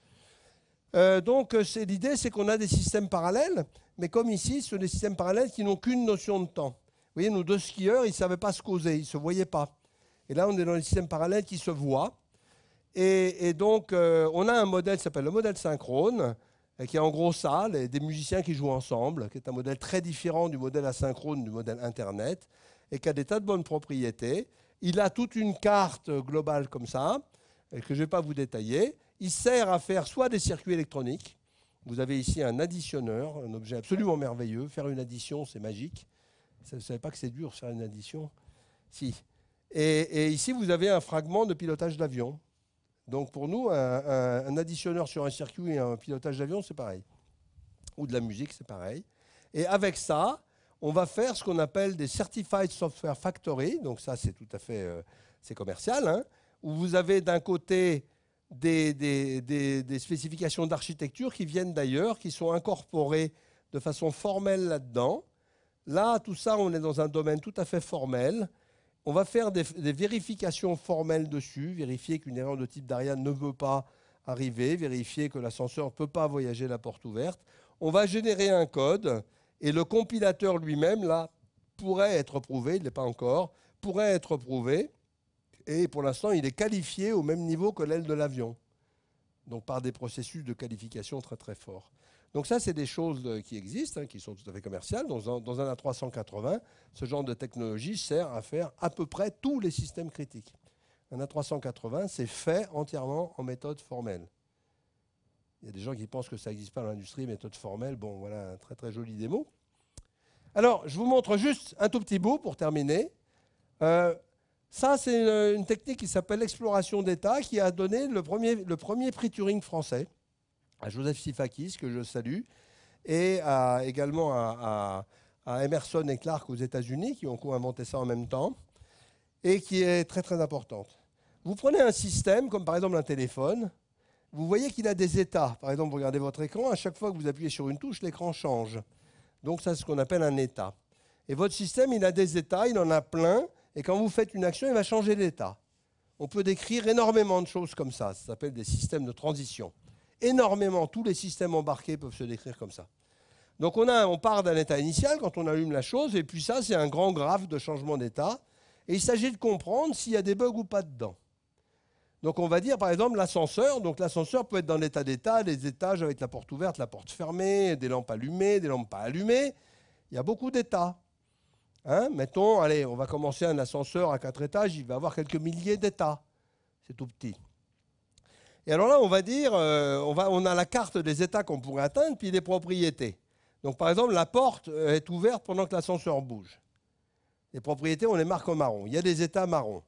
Euh, donc euh, l'idée, c'est qu'on a des systèmes parallèles, mais comme ici, ce sont des systèmes parallèles qui n'ont qu'une notion de temps. Vous voyez, nos deux skieurs, ils ne savaient pas se causer, ils ne se voyaient pas. Et là, on est dans les systèmes parallèles qui se voient, et, donc, euh, on a un modèle qui s'appelle le modèle synchrone, euh, qui est en gros ça, des musiciens qui jouent ensemble, qui est un modèle très différent du modèle asynchrone, du modèle Internet, et qui a des tas de bonnes propriétés. Il a toute une carte globale comme ça, euh, que je ne vais pas vous détailler. Il sert à faire soit des circuits électroniques, vous avez ici un additionneur, un objet absolument merveilleux. Faire une addition, c'est magique. Vous ne savez pas que c'est dur faire une addition Si. et, ici, vous avez un fragment de pilotage d'avion. Donc pour nous, un, additionneur sur un circuit et un pilotage d'avion, c'est pareil. Ou de la musique, c'est pareil. Et avec ça, on va faire ce qu'on appelle des Certified Software Factory. Donc ça, c'est tout à fait euh, commercial. Hein, où vous avez d'un côté des spécifications d'architecture qui viennent d'ailleurs, qui sont incorporées de façon formelle là-dedans. Là, tout ça, on est dans un domaine tout à fait formel. On va faire des, vérifications formelles dessus, vérifier qu'une erreur de type d'Ariane ne veut pas arriver, vérifier que l'ascenseur ne peut pas voyager la porte ouverte. On va générer un code et le compilateur lui-même, là, pourrait être prouvé, il ne l'est pas encore, pourrait être prouvé et pour l'instant, il est qualifié au même niveau que l'aile de l'avion. Donc par des processus de qualification très très forts. Donc ça, c'est des choses euh, qui existent, hein, qui sont tout à fait commerciales. Dans un, A380, ce genre de technologie sert à faire à peu près tous les systèmes critiques. Un A380, c'est fait entièrement en méthode formelle. Il y a des gens qui pensent que ça n'existe pas dans l'industrie, méthode formelle. Bon, voilà, un très très joli démo. Alors, je vous montre juste un tout petit bout pour terminer. Euh, ça, c'est une, technique qui s'appelle l'exploration d'état, qui a donné le premier, le premier prix Turing français à Joseph Sifakis, que je salue, et également à, à, Emerson et Clark aux États-Unis, qui ont co-inventé ça en même temps, et qui est très très importante. Vous prenez un système, comme par exemple un téléphone, vous voyez qu'il a des états. Par exemple, vous regardez votre écran, à chaque fois que vous appuyez sur une touche, l'écran change. Donc ça, c'est ce qu'on appelle un état. Et votre système, il a des états, il en a plein, et quand vous faites une action, il va changer d'état. On peut décrire énormément de choses comme ça, ça s'appelle des systèmes de transition énormément. Tous les systèmes embarqués peuvent se décrire comme ça. Donc on, a, on part d'un état initial quand on allume la chose, et puis ça, c'est un grand graphe de changement d'état. Et il s'agit de comprendre s'il y a des bugs ou pas dedans. Donc on va dire par exemple l'ascenseur. Donc l'ascenseur peut être dans l'état d'état, des étages avec la porte ouverte, la porte fermée, des lampes allumées, des lampes pas allumées. Il y a beaucoup d'états. Hein, mettons, allez, on va commencer un ascenseur à quatre étages, il va avoir quelques milliers d'états. C'est tout petit. Et alors là, on va dire, euh, on, a la carte des états qu'on pourrait atteindre, puis des propriétés. Donc par exemple, la porte euh, est ouverte pendant que l'ascenseur bouge. Les propriétés, on les marque en marron. Il y a des états marrons.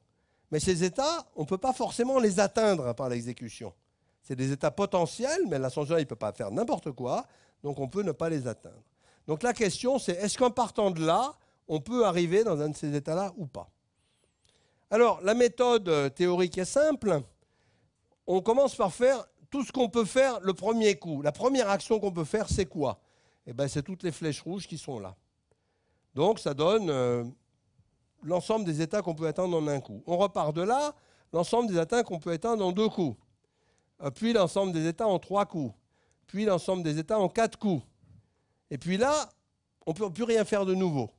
Mais ces états, on ne peut pas forcément les atteindre par l'exécution. C'est des états potentiels, mais l'ascenseur, il ne peut pas faire n'importe quoi, donc on peut ne pas les atteindre. Donc la question, c'est est-ce qu'en partant de là, on peut arriver dans un de ces états-là ou pas Alors, la méthode euh, théorique est simple on commence par faire tout ce qu'on peut faire le premier coup. La première action qu'on peut faire, c'est quoi Eh bien, c'est toutes les flèches rouges qui sont là. Donc, ça donne euh, l'ensemble des états qu'on peut atteindre en un coup. On repart de là, l'ensemble des états qu'on peut atteindre en deux coups. Euh, puis l'ensemble des états en trois coups. Puis l'ensemble des états en quatre coups. Et puis là, on ne peut plus rien faire de nouveau.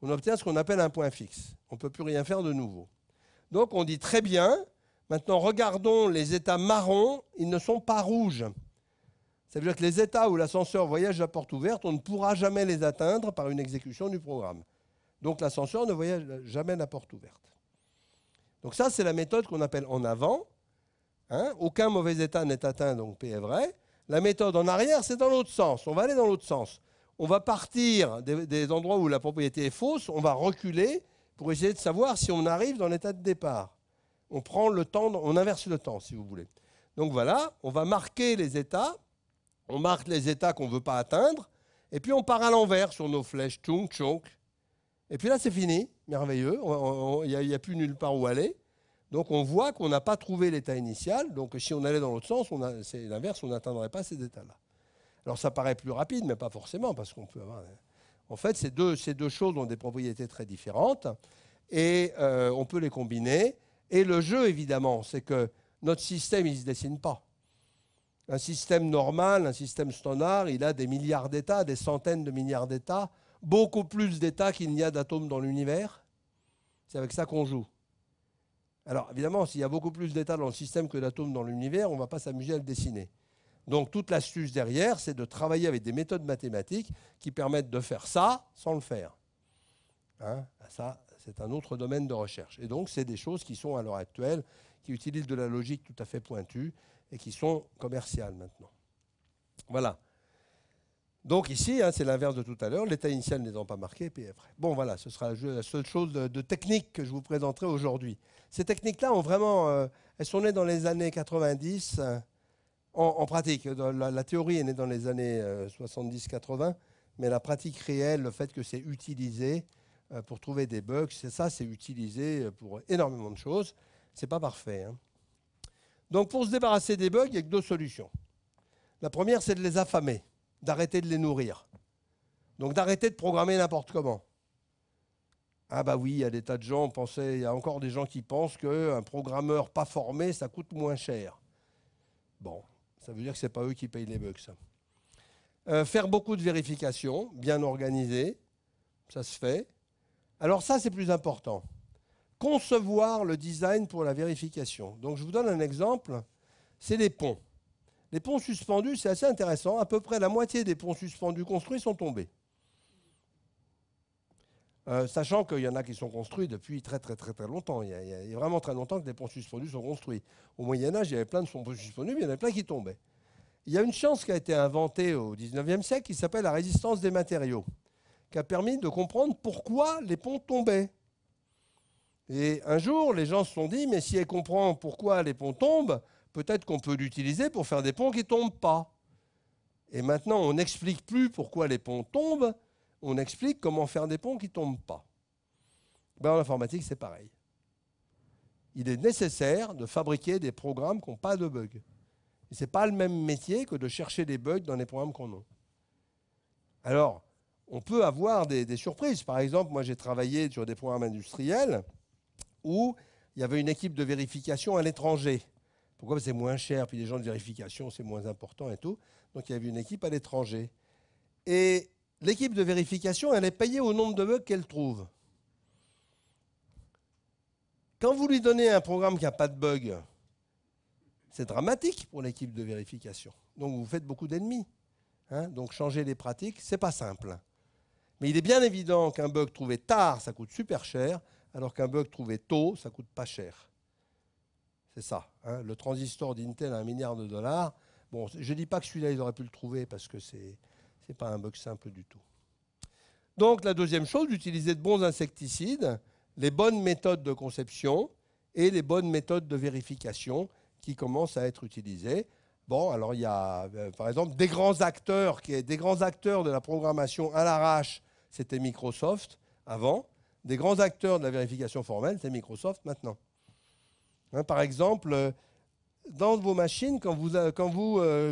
On obtient ce qu'on appelle un point fixe. On ne peut plus rien faire de nouveau. Donc on dit très bien, Maintenant, regardons les états marrons, ils ne sont pas rouges. Ça veut dire que les états où l'ascenseur voyage à porte ouverte, on ne pourra jamais les atteindre par une exécution du programme. Donc l'ascenseur ne voyage jamais à la porte ouverte. Donc ça, c'est la méthode qu'on appelle en avant. Hein. Aucun mauvais état n'est atteint, donc P est vrai. La méthode en arrière, c'est dans l'autre sens. On va aller dans l'autre sens. On va partir des endroits où la propriété est fausse, on va reculer pour essayer de savoir si on arrive dans l'état de départ on prend le temps, on inverse le temps, si vous voulez. Donc voilà, on va marquer les états, on marque les états qu'on ne veut pas atteindre, et puis on part à l'envers sur nos flèches, tchonk, tchonk. Et puis là, c'est fini, merveilleux, il n'y a, plus nulle part où aller. Donc on voit qu'on n'a pas trouvé l'état initial, donc si on allait dans l'autre sens, c'est l'inverse, on n'atteindrait pas ces états-là. Alors ça paraît plus rapide, mais pas forcément, parce qu'on peut avoir... En fait, ces deux, choses ont des propriétés très différentes, et euh, on peut les combiner. Et le jeu, évidemment, c'est que notre système, il ne se dessine pas. Un système normal, un système standard, il a des milliards d'États, des centaines de milliards d'États, beaucoup plus d'États qu'il n'y a d'atomes dans l'univers. C'est avec ça qu'on joue. Alors évidemment, s'il y a beaucoup plus d'États dans le système que d'atomes dans l'univers, on ne va pas s'amuser à le dessiner. Donc toute l'astuce derrière, c'est de travailler avec des méthodes mathématiques qui permettent de faire ça sans le faire. Hein ça, c'est un autre domaine de recherche. Et donc, c'est des choses qui sont à l'heure actuelle, qui utilisent de la logique tout à fait pointue et qui sont commerciales maintenant. Voilà. Donc ici, hein, c'est l'inverse de tout à l'heure, l'état initial n'étant pas marqué, puis Bon, voilà, ce sera la seule chose de, technique que je vous présenterai aujourd'hui. Ces techniques-là ont vraiment, euh, elles sont nées dans les années 90, euh, en, pratique. la, théorie est née dans les années 70-80, euh, mais la pratique réelle, le fait que c'est utilisé, euh, pour trouver des bugs. C'est ça, c'est utilisé euh, pour énormément de choses. C'est pas parfait. Hein. Donc pour se débarrasser des bugs, il n'y a que deux solutions. La première, c'est de les affamer, d'arrêter de les nourrir. Donc d'arrêter de programmer n'importe comment. Ah bah oui, il y a des tas de gens, il y a encore des gens qui pensent qu'un programmeur pas formé, ça coûte moins cher. Bon, ça veut dire que ce n'est pas eux qui payent les bugs. Euh, faire beaucoup de vérifications, bien organisées, ça se fait. Alors ça, c'est plus important. Concevoir le design pour la vérification. Donc je vous donne un exemple, c'est les ponts. Les ponts suspendus, c'est assez intéressant. À peu près la moitié des ponts suspendus construits sont tombés. Euh, sachant qu'il y en a qui sont construits depuis très très très très longtemps. Il y, a, vraiment très longtemps que des ponts suspendus sont construits. Au Moyen Âge, il y avait plein de ponts suspendus, mais il y en avait plein qui tombaient. Il y a une chance qui a été inventée au 19e siècle qui s'appelle la résistance des matériaux qui a permis de comprendre pourquoi les ponts tombaient. Et un jour, les gens se sont dit, mais si elle comprend pourquoi les ponts tombent, peut-être qu'on peut, l'utiliser pour faire des ponts qui ne tombent pas. Et maintenant, on n'explique plus pourquoi les ponts tombent, on explique comment faire des ponts qui ne tombent pas. Ben, en informatique, c'est pareil. Il est nécessaire de fabriquer des programmes qui n'ont pas de bugs. Ce n'est pas le même métier que de chercher des bugs dans les programmes qu'on a. Alors, on peut avoir des, surprises. Par exemple, moi j'ai travaillé sur des programmes industriels où il y avait une équipe de vérification à l'étranger. Pourquoi Parce que c'est moins cher, puis les gens de vérification, c'est moins important et tout. Donc il y avait une équipe à l'étranger. Et l'équipe de vérification, elle est payée au nombre de bugs qu'elle trouve. Quand vous lui donnez un programme qui n'a pas de bugs, c'est dramatique pour l'équipe de vérification. Donc vous faites beaucoup d'ennemis. Hein. Donc changer les pratiques, c'est pas simple. Mais il est bien évident qu'un bug trouvé tard, ça coûte super cher, alors qu'un bug trouvé tôt, ça coûte pas cher. C'est ça. Hein. le transistor d'Intel à un milliard de dollars. Bon, je ne dis pas que celui-là, ils auraient pu le trouver parce que ce n'est pas un bug simple du tout. Donc, la deuxième chose, d'utiliser de bons insecticides, les bonnes méthodes de conception et les bonnes méthodes de vérification qui commencent à être utilisées. Bon, alors il y a, euh, par exemple, des grands acteurs, qui, des grands acteurs de la programmation à l'arrache c'était Microsoft avant. Des grands acteurs de la vérification formelle, c'est Microsoft maintenant. Hein, par exemple, euh, dans vos machines, quand vous, euh,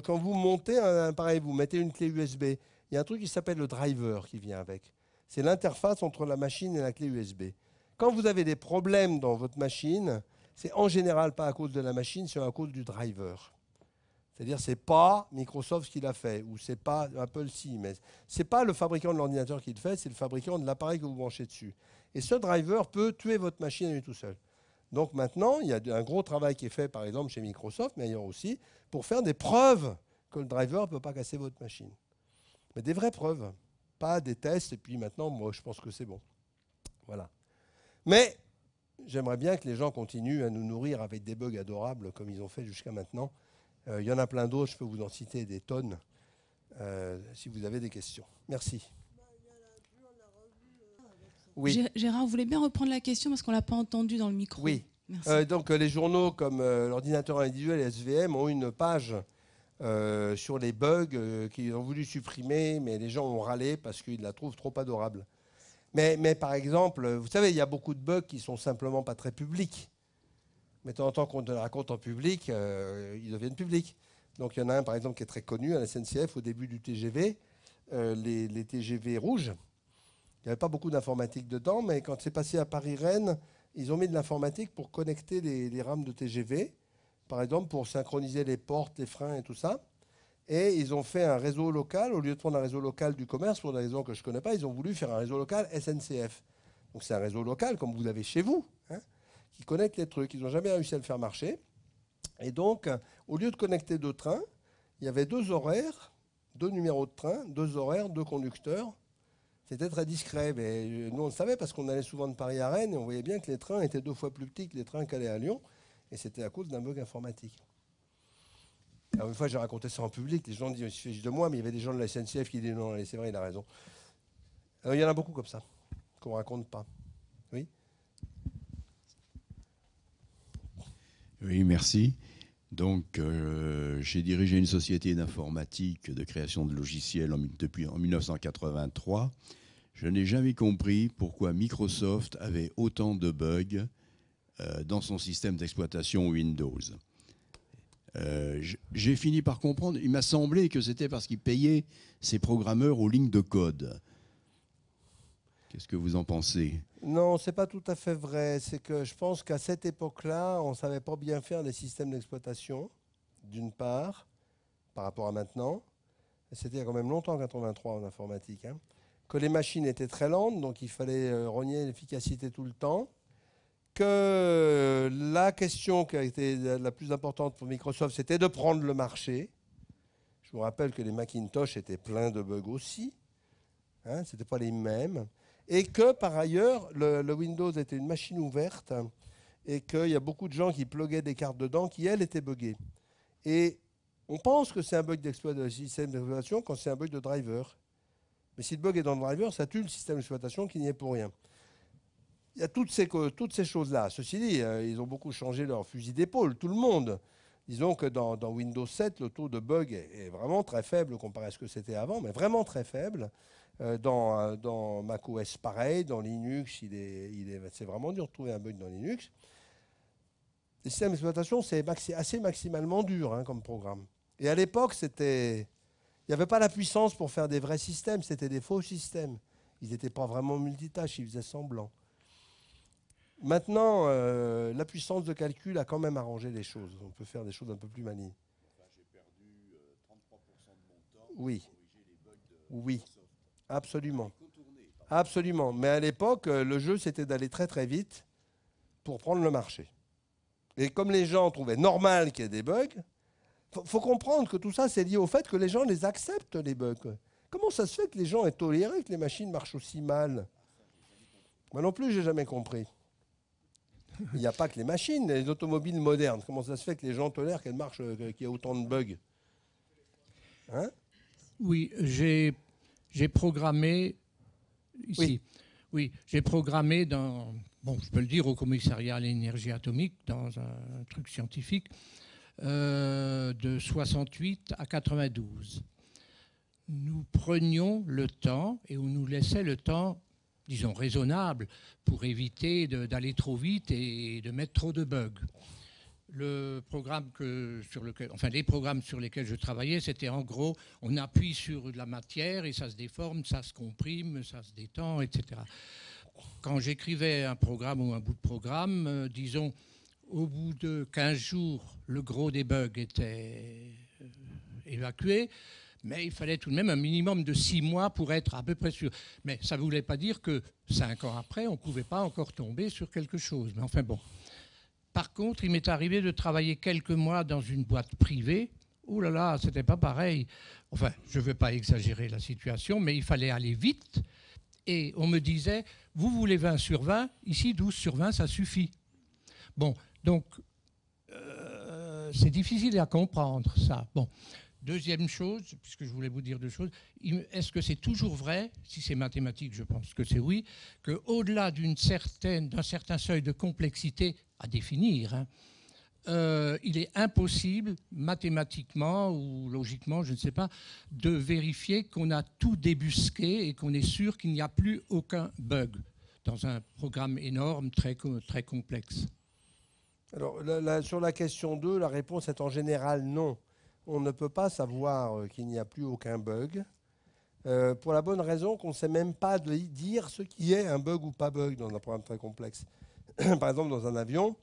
quand vous montez un appareil, vous mettez une clé USB, il y a un truc qui s'appelle le driver qui vient avec. C'est l'interface entre la machine et la clé USB. Quand vous avez des problèmes dans votre machine, c'est en général pas à cause de la machine, c'est à cause du driver. C'est-à-dire, c'est pas Microsoft qui l'a fait, ou c'est pas Apple si, mais c'est pas le fabricant de l'ordinateur qui le fait, c'est le fabricant de l'appareil que vous branchez dessus. Et ce driver peut tuer votre machine à lui tout seul. Donc maintenant, il y a un gros travail qui est fait, par exemple, chez Microsoft, mais ailleurs aussi, pour faire des preuves que le driver ne peut pas casser votre machine. Mais des vraies preuves, pas des tests, et puis maintenant, moi, je pense que c'est bon. Voilà. Mais j'aimerais bien que les gens continuent à nous nourrir avec des bugs adorables comme ils ont fait jusqu'à maintenant. Euh, il y en a plein d'autres, je peux vous en citer des tonnes euh, si vous avez des questions. Merci. Gérard, vous voulez bien reprendre la question parce qu'on ne l'a pas entendu dans le micro. Oui. Euh, donc les journaux comme l'ordinateur individuel et SVM ont une page sur les bugs qu'ils ont voulu supprimer, mais les gens ont râlé parce qu'ils la trouvent trop adorable. Mais, mais par exemple, vous savez, il y a beaucoup de bugs qui ne sont simplement pas très publics mais de temps en temps qu'on te raconte en public, euh, ils deviennent publics. Donc il y en a un, par exemple, qui est très connu à la SNCF au début du TGV, euh, les, TGV rouges. Il n'y avait pas beaucoup d'informatique dedans, mais quand c'est passé à Paris-Rennes, ils ont mis de l'informatique pour connecter les, les, rames de TGV, par exemple pour synchroniser les portes, les freins et tout ça. Et ils ont fait un réseau local, au lieu de prendre un réseau local du commerce, pour des raisons que je ne connais pas, ils ont voulu faire un réseau local SNCF. Donc c'est un réseau local, comme vous l'avez chez vous qui connectent les trucs. Ils n'ont jamais réussi à le faire marcher. Et donc, au lieu de connecter deux trains, il y avait deux horaires, deux numéros de train, deux horaires, deux conducteurs. C'était très discret, mais nous on le savait parce qu'on allait souvent de Paris à Rennes et on voyait bien que les trains étaient deux fois plus petits que les trains qu'allaient à Lyon, et c'était à cause d'un bug informatique. Alors une fois j'ai raconté ça en public, les gens disent il suffit de moi, mais il y avait des gens de la SNCF qui disaient non, c'est vrai, il a raison. Alors, il y en a beaucoup comme ça, qu'on ne raconte pas. Oui, merci. Donc, euh, j'ai dirigé une société d'informatique de création de logiciels depuis, en 1983. Je n'ai jamais compris pourquoi Microsoft avait autant de bugs euh, dans son système d'exploitation Windows. Euh, j'ai fini par comprendre, il m'a semblé que c'était parce qu'il payait ses programmeurs aux lignes de code. Qu'est-ce que vous en pensez non, ce n'est pas tout à fait vrai. C'est que je pense qu'à cette époque-là, on savait pas bien faire les systèmes d'exploitation, d'une part, par rapport à maintenant. C'était quand même longtemps, 83, en informatique. Hein, que les machines étaient très lentes, donc il fallait euh, rogner l'efficacité tout le temps. Que la question qui a été la plus importante pour Microsoft, c'était de prendre le marché. Je vous rappelle que les Macintosh étaient pleins de bugs aussi. Hein, Ce n'étaient pas les mêmes et que par ailleurs, le, Windows était une machine ouverte et qu'il y a beaucoup de gens qui pluguaient des cartes dedans qui, elles, étaient buggées. Et on pense que c'est un bug d'exploit système d'exploitation quand c'est un bug de driver. Mais si le bug est dans le driver, ça tue le système d'exploitation qui n'y est pour rien. Il y a toutes ces, choses-là. Ceci dit, hein, ils ont beaucoup changé leur fusil d'épaule, tout le monde. Disons que dans, Windows 7, le taux de bug est, est, vraiment très faible comparé à ce que c'était avant, mais vraiment très faible. Euh, dans, euh, dans macOS, pareil. Dans Linux, il est, c'est vraiment dur de trouver un bug dans Linux. Les systèmes d'exploitation, c'est assez maximalement dur hein, comme programme. Et à l'époque, c'était, il n'y avait pas la puissance pour faire des vrais systèmes, c'était des faux systèmes. Ils n'étaient pas vraiment multitâches, ils faisaient semblant. Maintenant, euh, la puissance de calcul a quand même arrangé les choses. On peut faire des choses un peu plus malignes. J'ai perdu 33% de mon temps pour oui. corriger les bugs Oui. Absolument. Absolument. Mais à l'époque, euh, le jeu, c'était d'aller très très vite pour prendre le marché. Et comme les gens trouvaient normal qu'il y ait des bugs, faut, faut comprendre que tout ça, c'est lié au fait que les gens les acceptent, les bugs. Comment ça se fait que les gens aient toléré que les machines marchent aussi mal Moi non plus, j'ai jamais compris. Il n'y a pas que les machines, les automobiles modernes. Comment ça se fait que les gens tolèrent qu'elles marchent, euh, qu'il y ait autant de bugs hein? Oui, j'ai j'ai programmé ici. Oui, j'ai programmé dans, bon, je peux le dire au commissariat à l'énergie atomique, dans un truc scientifique, euh, de 68 à 92. Nous prenions le temps et on nous laissait le temps, disons, raisonnable pour éviter d'aller trop vite et de mettre trop de bugs le programme que, sur lequel, enfin les programmes sur lesquels je travaillais, c'était en gros, on appuie sur de la matière et ça se déforme, ça se comprime, ça se détend, etc. Quand j'écrivais un programme ou un bout de programme, euh, disons, au bout de 15 jours, le gros des bugs était euh, évacué, mais il fallait tout de même un minimum de 6 mois pour être à peu près sûr. Mais ça ne voulait pas dire que 5 ans après, on ne pouvait pas encore tomber sur quelque chose. Mais enfin bon, par contre, il m'est arrivé de travailler quelques mois dans une boîte privée. Ouh là là, c'était pas pareil. Enfin, je ne veux pas exagérer la situation, mais il fallait aller vite. Et on me disait, vous voulez 20 sur 20, ici 12 sur 20, ça suffit. Bon, donc, euh, c'est difficile à comprendre ça. Bon, Deuxième chose, puisque je voulais vous dire deux choses, est-ce que c'est toujours vrai, si c'est mathématique, je pense que c'est oui, qu'au-delà d'un certain seuil de complexité, à définir. Hein. Euh, il est impossible, mathématiquement ou logiquement, je ne sais pas, de vérifier qu'on a tout débusqué et qu'on est sûr qu'il n'y a plus aucun bug dans un programme énorme, très, très complexe. Alors, sur la question 2, la réponse est en général non. On ne peut pas savoir euh, qu'il n'y a plus aucun bug. Euh, pour la bonne raison qu'on ne sait même pas dire ce qui est un bug ou pas bug dans un programme très complexe. par exemple, dans un avion,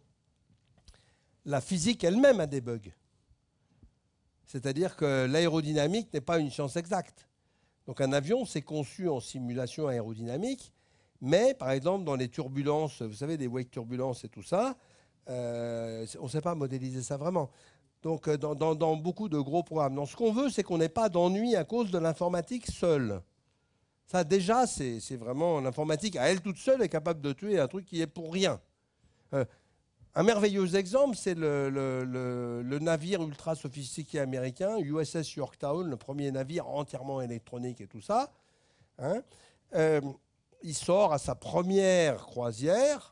la physique elle-même a des bugs. C'est-à-dire que l'aérodynamique n'est pas une science exacte. Donc un avion, c'est conçu en simulation aérodynamique, mais par exemple dans les turbulences, vous savez, des wake turbulences et tout ça, euh, on ne sait pas modéliser ça vraiment. Donc euh, dans, beaucoup de gros programmes. Donc ce qu'on veut, c'est qu'on n'ait pas d'ennui à cause de l'informatique seule. Ça, déjà, c'est vraiment l'informatique à elle toute seule est capable de tuer un truc qui est pour rien. Euh, un merveilleux exemple, c'est le, navire ultra sophistiqué américain, USS Yorktown, le premier navire entièrement électronique et tout ça. Hein. Euh, il sort à sa première croisière.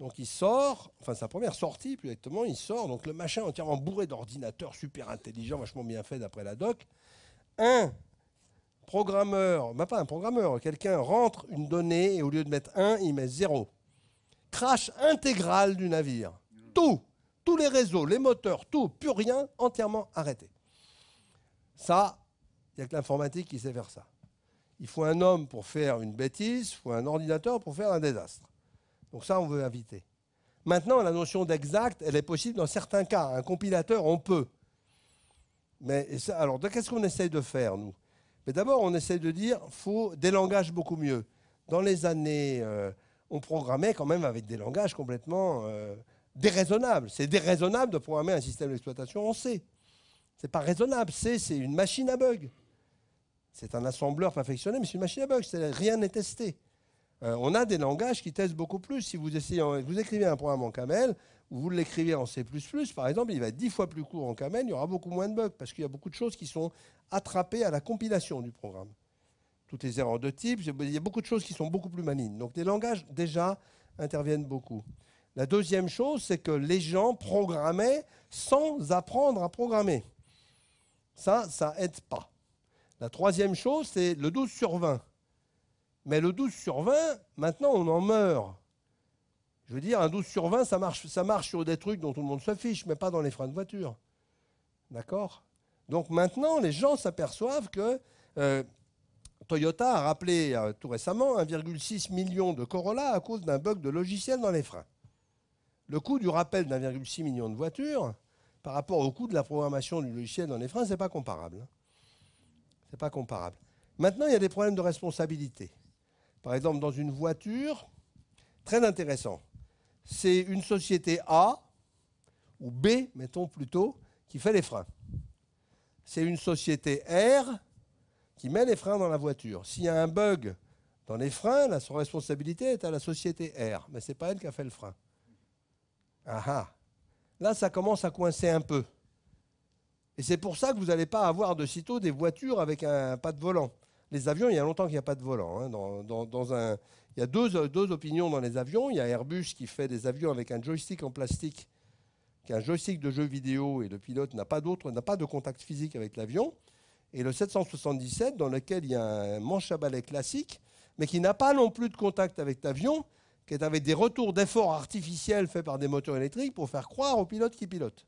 Donc il sort, enfin sa première sortie plus exactement, il sort, donc le machin entièrement bourré d'ordinateurs super intelligents, vachement bien fait d'après la doc. Un programmeur, mais bah, pas un programmeur, quelqu'un rentre une donnée et au lieu de mettre 1, il met 0. Crash intégral du navire. Tout, tous les réseaux, les moteurs, tout, plus rien, entièrement arrêté. Ça, il n'y a que l'informatique qui sait faire ça. Il faut un homme pour faire une bêtise, il faut un ordinateur pour faire un désastre. Donc ça, on veut inviter. Maintenant, la notion d'exact, elle est possible dans certains cas. Un compilateur, on peut. Mais ça, alors, qu'est-ce qu'on essaye de faire, nous mais d'abord, on essaie de dire faut des langages beaucoup mieux. Dans les années, euh, on programmait quand même avec des langages complètement euh, déraisonnables. C'est déraisonnable de programmer un système d'exploitation en C. C'est pas raisonnable. C, c'est une machine à bug. C'est un assembleur perfectionné, mais c'est une machine à bug. Rien n'est testé. Euh, on a des langages qui testent beaucoup plus. Si vous, essayez, vous écrivez un programme en Camel, vous l'écrivez en C++, par exemple, il va être dix fois plus court en Kamen, il y aura beaucoup moins de bugs, parce qu'il y a beaucoup de choses qui sont attrapées à la compilation du programme. Toutes les erreurs de type, il y a beaucoup de choses qui sont beaucoup plus malignes. Donc les langages, déjà, interviennent beaucoup. La deuxième chose, c'est que les gens programmaient sans apprendre à programmer. Ça, ça aide pas. La troisième chose, c'est le 12 sur 20. Mais le 12 sur 20, maintenant, on en meurt. Je veux dire, un 12 sur 20, ça marche, ça marche sur des trucs dont tout le monde se fiche, mais pas dans les freins de voiture. D'accord Donc maintenant, les gens s'aperçoivent que euh, Toyota a rappelé euh, tout récemment 1,6 million de Corolla à cause d'un bug de logiciel dans les freins. Le coût du rappel d'1,6 million de voitures par rapport au coût de la programmation du logiciel dans les freins, ce n'est pas comparable. Hein. C'est pas comparable. Maintenant, il y a des problèmes de responsabilité. Par exemple, dans une voiture, très intéressant, c'est une société A, ou B, mettons plutôt, qui fait les freins. C'est une société R qui met les freins dans la voiture. S'il y a un bug dans les freins, la son responsabilité est à la société R, mais ce n'est pas elle qui a fait le frein. Ah ah. Là, ça commence à coincer un peu. Et c'est pour ça que vous n'allez pas avoir de sitôt des voitures avec un pas de volant les avions, il y a longtemps qu'il n'y a pas de volant. Hein. dans, un, il y a deux, opinions dans les avions. Il y a Airbus qui fait des avions avec un joystick en plastique, qui est un joystick de jeu vidéo, et le pilote n'a pas, d'autre, n'a pas de contact physique avec l'avion. Et le 777, dans lequel il y a un manche à balai classique, mais qui n'a pas non plus de contact avec l'avion, qui est avec des retours d'efforts artificiels faits par des moteurs électriques pour faire croire au pilote qui pilote.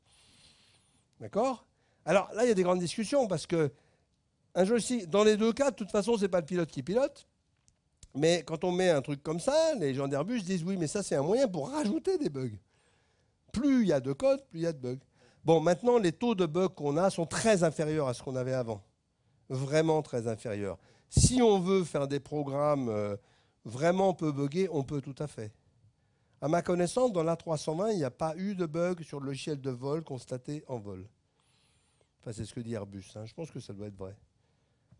D'accord Alors là, il y a des grandes discussions parce que un ah, dans les deux cas, de toute façon, ce n'est pas le pilote qui pilote. Mais quand on met un truc comme ça, les gens d'Airbus disent oui, mais ça, c'est un moyen pour rajouter des bugs. Plus il y a de code, plus il y a de bugs. Bon, maintenant, les taux de bugs qu'on a sont très inférieurs à ce qu'on avait avant. Vraiment très inférieurs. Si on veut faire des programmes euh, vraiment peu buggés, on peut tout à fait. À ma connaissance, dans l'A320, il n'y a pas eu de bug sur le logiciel de vol constaté en vol. Enfin, c'est ce que dit Airbus. Hein. Je pense que ça doit être vrai.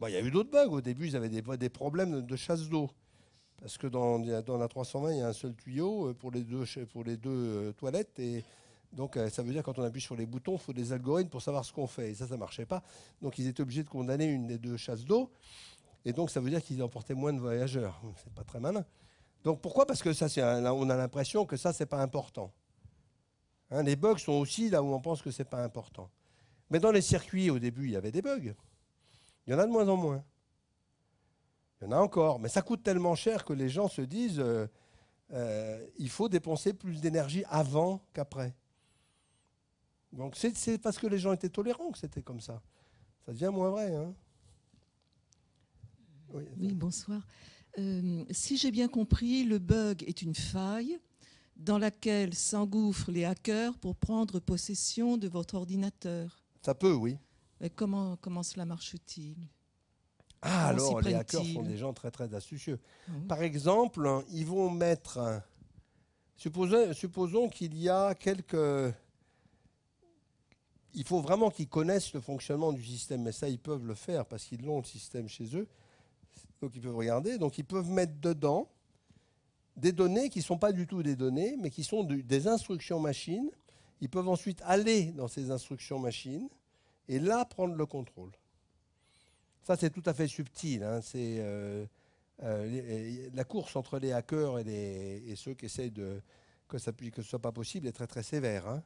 Bah, il y a eu d'autres bugs. Au début, ils avaient des, problèmes de chasse d'eau. Parce que dans, la 320, il y a un seul tuyau euh, pour les deux, euh, toilettes. Et donc, euh, ça veut dire quand on appuie sur les boutons, il faut des algorithmes pour savoir ce qu'on fait. Et ça, ça ne marchait pas. Donc, ils étaient obligés de condamner une des deux chasses d'eau. Et donc, ça veut dire qu'ils emportaient moins de voyageurs. Ce n'est pas très malin. Donc, pourquoi Parce que ça, on a l'impression que ça, ce n'est pas important. Hein, les bugs sont aussi là où on pense que ce n'est pas important. Mais dans les circuits, au début, il y avait des bugs. Il y en a de moins en moins. Il y en a encore, mais ça coûte tellement cher que les gens se disent euh, euh, il faut dépenser plus d'énergie avant qu'après. Donc c'est parce que les gens étaient tolérants que c'était comme ça. Ça devient moins vrai. Hein. oui, bonsoir. Euh, si j'ai bien compris, le bug est une faille dans laquelle s'engouffrent les hackers pour prendre possession de votre ordinateur. Ça peut, oui comment, comment cela marche-t-il Ah, alors les hackers sont des gens très très astucieux. Ah Par exemple, ils vont mettre. Supposons, supposons qu'il y a quelques. Il faut vraiment qu'ils connaissent le fonctionnement du système, mais ça, ils peuvent le faire parce qu'ils l'ont le système chez eux. Donc, ils peuvent regarder. Donc, ils peuvent mettre dedans des données qui ne sont pas du tout des données, mais qui sont des instructions machines. Ils peuvent ensuite aller dans ces instructions machines et là prendre le contrôle. Ça, c'est tout à fait subtil. Hein. C'est euh, euh, la course entre les hackers et, les, ceux qui essaient de, que, ça, que ce soit pas possible est très très sévère. Hein.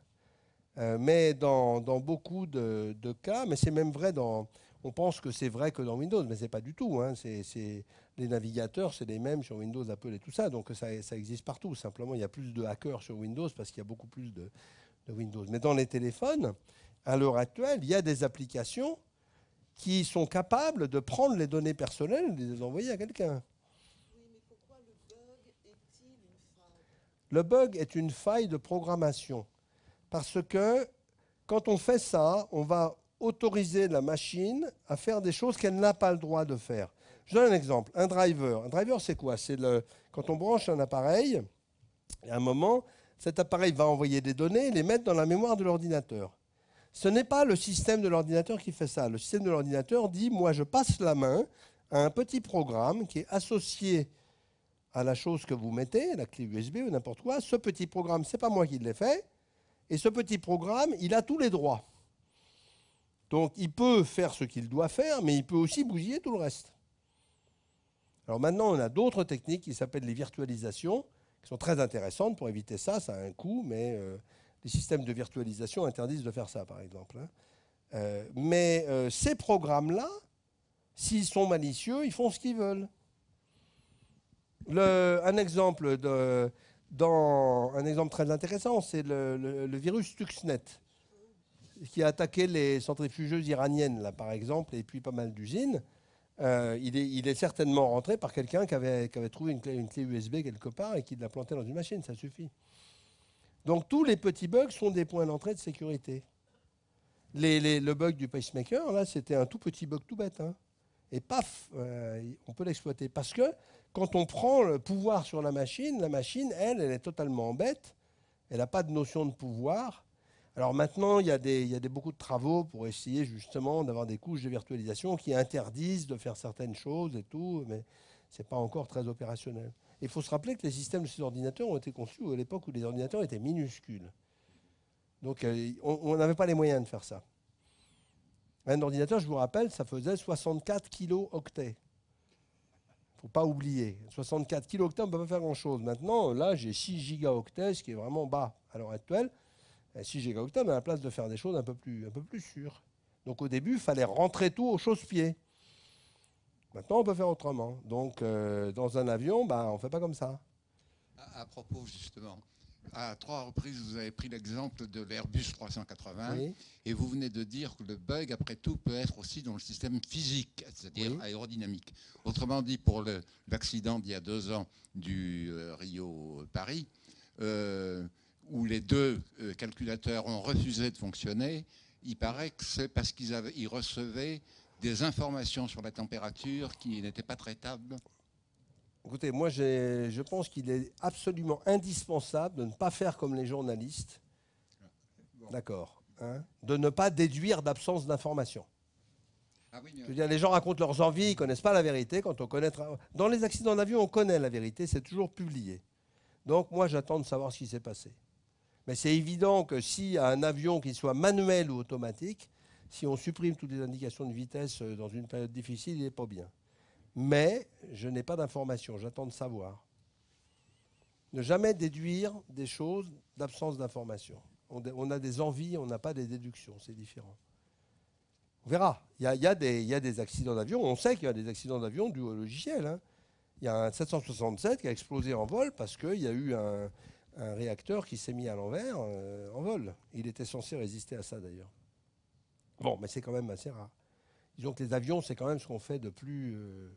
Euh, mais dans, beaucoup de, cas, mais c'est même vrai dans. On pense que c'est vrai que dans Windows, mais c'est pas du tout. Hein. les navigateurs, c'est les mêmes sur Windows, Apple et tout ça. Donc ça, existe partout. Simplement, il y a plus de hackers sur Windows parce qu'il y a beaucoup plus de, de Windows. Mais dans les téléphones, à l'heure actuelle, il y a des applications qui sont capables de prendre les données personnelles et de les envoyer à quelqu'un. Le bug est une faille de programmation. Parce que quand on fait ça, on va autoriser la machine à faire des choses qu'elle n'a pas le droit de faire. Je donne un exemple. Un driver. Un driver, c'est quoi C'est le quand on branche un appareil, à un moment, cet appareil va envoyer des données et les mettre dans la mémoire de l'ordinateur. Ce n'est pas le système de l'ordinateur qui fait ça. Le système de l'ordinateur dit, moi, je passe la main à un petit programme qui est associé à la chose que vous mettez, la clé USB ou n'importe quoi. Ce petit programme, ce n'est pas moi qui l'ai fait. Et ce petit programme, il a tous les droits. Donc il peut faire ce qu'il doit faire, mais il peut aussi bousiller tout le reste. Alors maintenant, on a d'autres techniques qui s'appellent les virtualisations, qui sont très intéressantes pour éviter ça. Ça a un coût, mais euh, les systèmes de virtualisation interdisent de faire ça, par exemple. Hein. Euh, mais euh, ces programmes-là, s'ils sont malicieux, ils font ce qu'ils veulent. un, exemple très intéressant, c'est le, virus Stuxnet, qui a attaqué les centrifugeuses iraniennes, là, par exemple, et puis pas mal d'usines. Euh, il, est, certainement rentré par quelqu'un qui avait, trouvé une clé, une clé USB quelque part et qui l'a plantée dans une machine, ça suffit. Donc tous les petits bugs sont des points d'entrée de sécurité. le bug du pacemaker, là, c'était un tout petit bug tout bête. Hein. Et paf, euh, on peut l'exploiter. Parce que quand on prend le pouvoir sur la machine, la machine, elle, elle est totalement bête. Elle n'a pas de notion de pouvoir. Alors maintenant, il y a, des, beaucoup de travaux pour essayer justement d'avoir des couches de virtualisation qui interdisent de faire certaines choses et tout, mais ce n'est pas encore très opérationnel. Il faut se rappeler que les systèmes de ces ordinateurs ont été conçus à l'époque où les ordinateurs étaient minuscules. Donc euh, on n'avait pas les moyens de faire ça. Un ordinateur, je vous rappelle, ça faisait 64 kilo-octets. Il ne faut pas oublier. 64 kilo-octets, on ne peut pas faire grand-chose. Maintenant, là, j'ai 6 gigaoctets, ce qui est vraiment bas à l'heure actuelle. 6 gigaoctets, mais à la place de faire des choses un peu plus, un peu plus sûres. Donc au début, il fallait rentrer tout au chausse-pied. Maintenant, on peut faire autrement. Donc, euh, dans un avion, bah, on ne fait pas comme ça. À, propos, justement, à trois reprises, vous avez pris l'exemple de l'Airbus 380 et vous venez de dire que le bug, après tout, peut être aussi dans le système physique, c'est-à-dire aérodynamique. Autrement dit, pour l'accident d'il y a deux ans du euh, Rio-Paris, euh, où les deux calculateurs ont refusé de fonctionner, il paraît que c'est parce qu'ils ils recevaient des informations sur la température qui n'étaient pas traitables Écoutez, moi je pense qu'il est absolument indispensable de ne pas faire comme les journalistes. D'accord. Hein, de ne pas déduire d'absence d'information. Ah les gens racontent leurs envies, ils ne connaissent pas la vérité. Quand on Dans les accidents d'avion, on connaît la vérité, c'est toujours publié. Donc moi j'attends de savoir ce qui s'est passé. Mais c'est évident que si un avion, qu'il soit manuel ou automatique, si on supprime toutes les indications de vitesse euh, dans une période difficile, il n'est pas bien. Mais je n'ai pas d'information, j'attends de savoir. Ne jamais déduire des choses d'absence d'information. On a des envies, on n'a pas des déductions, c'est différent. On verra. Il y a, des, accidents d'avion, on sait qu'il y a des accidents d'avion dus au logiciel. Hein. Il y a un 767 qui a explosé en vol parce qu'il y a eu un, réacteur qui s'est mis à l'envers euh, en vol. Il était censé résister à ça d'ailleurs. Bon, mais c'est quand même assez rare. Disons que les avions, c'est quand même ce qu'on fait de plus. Euh,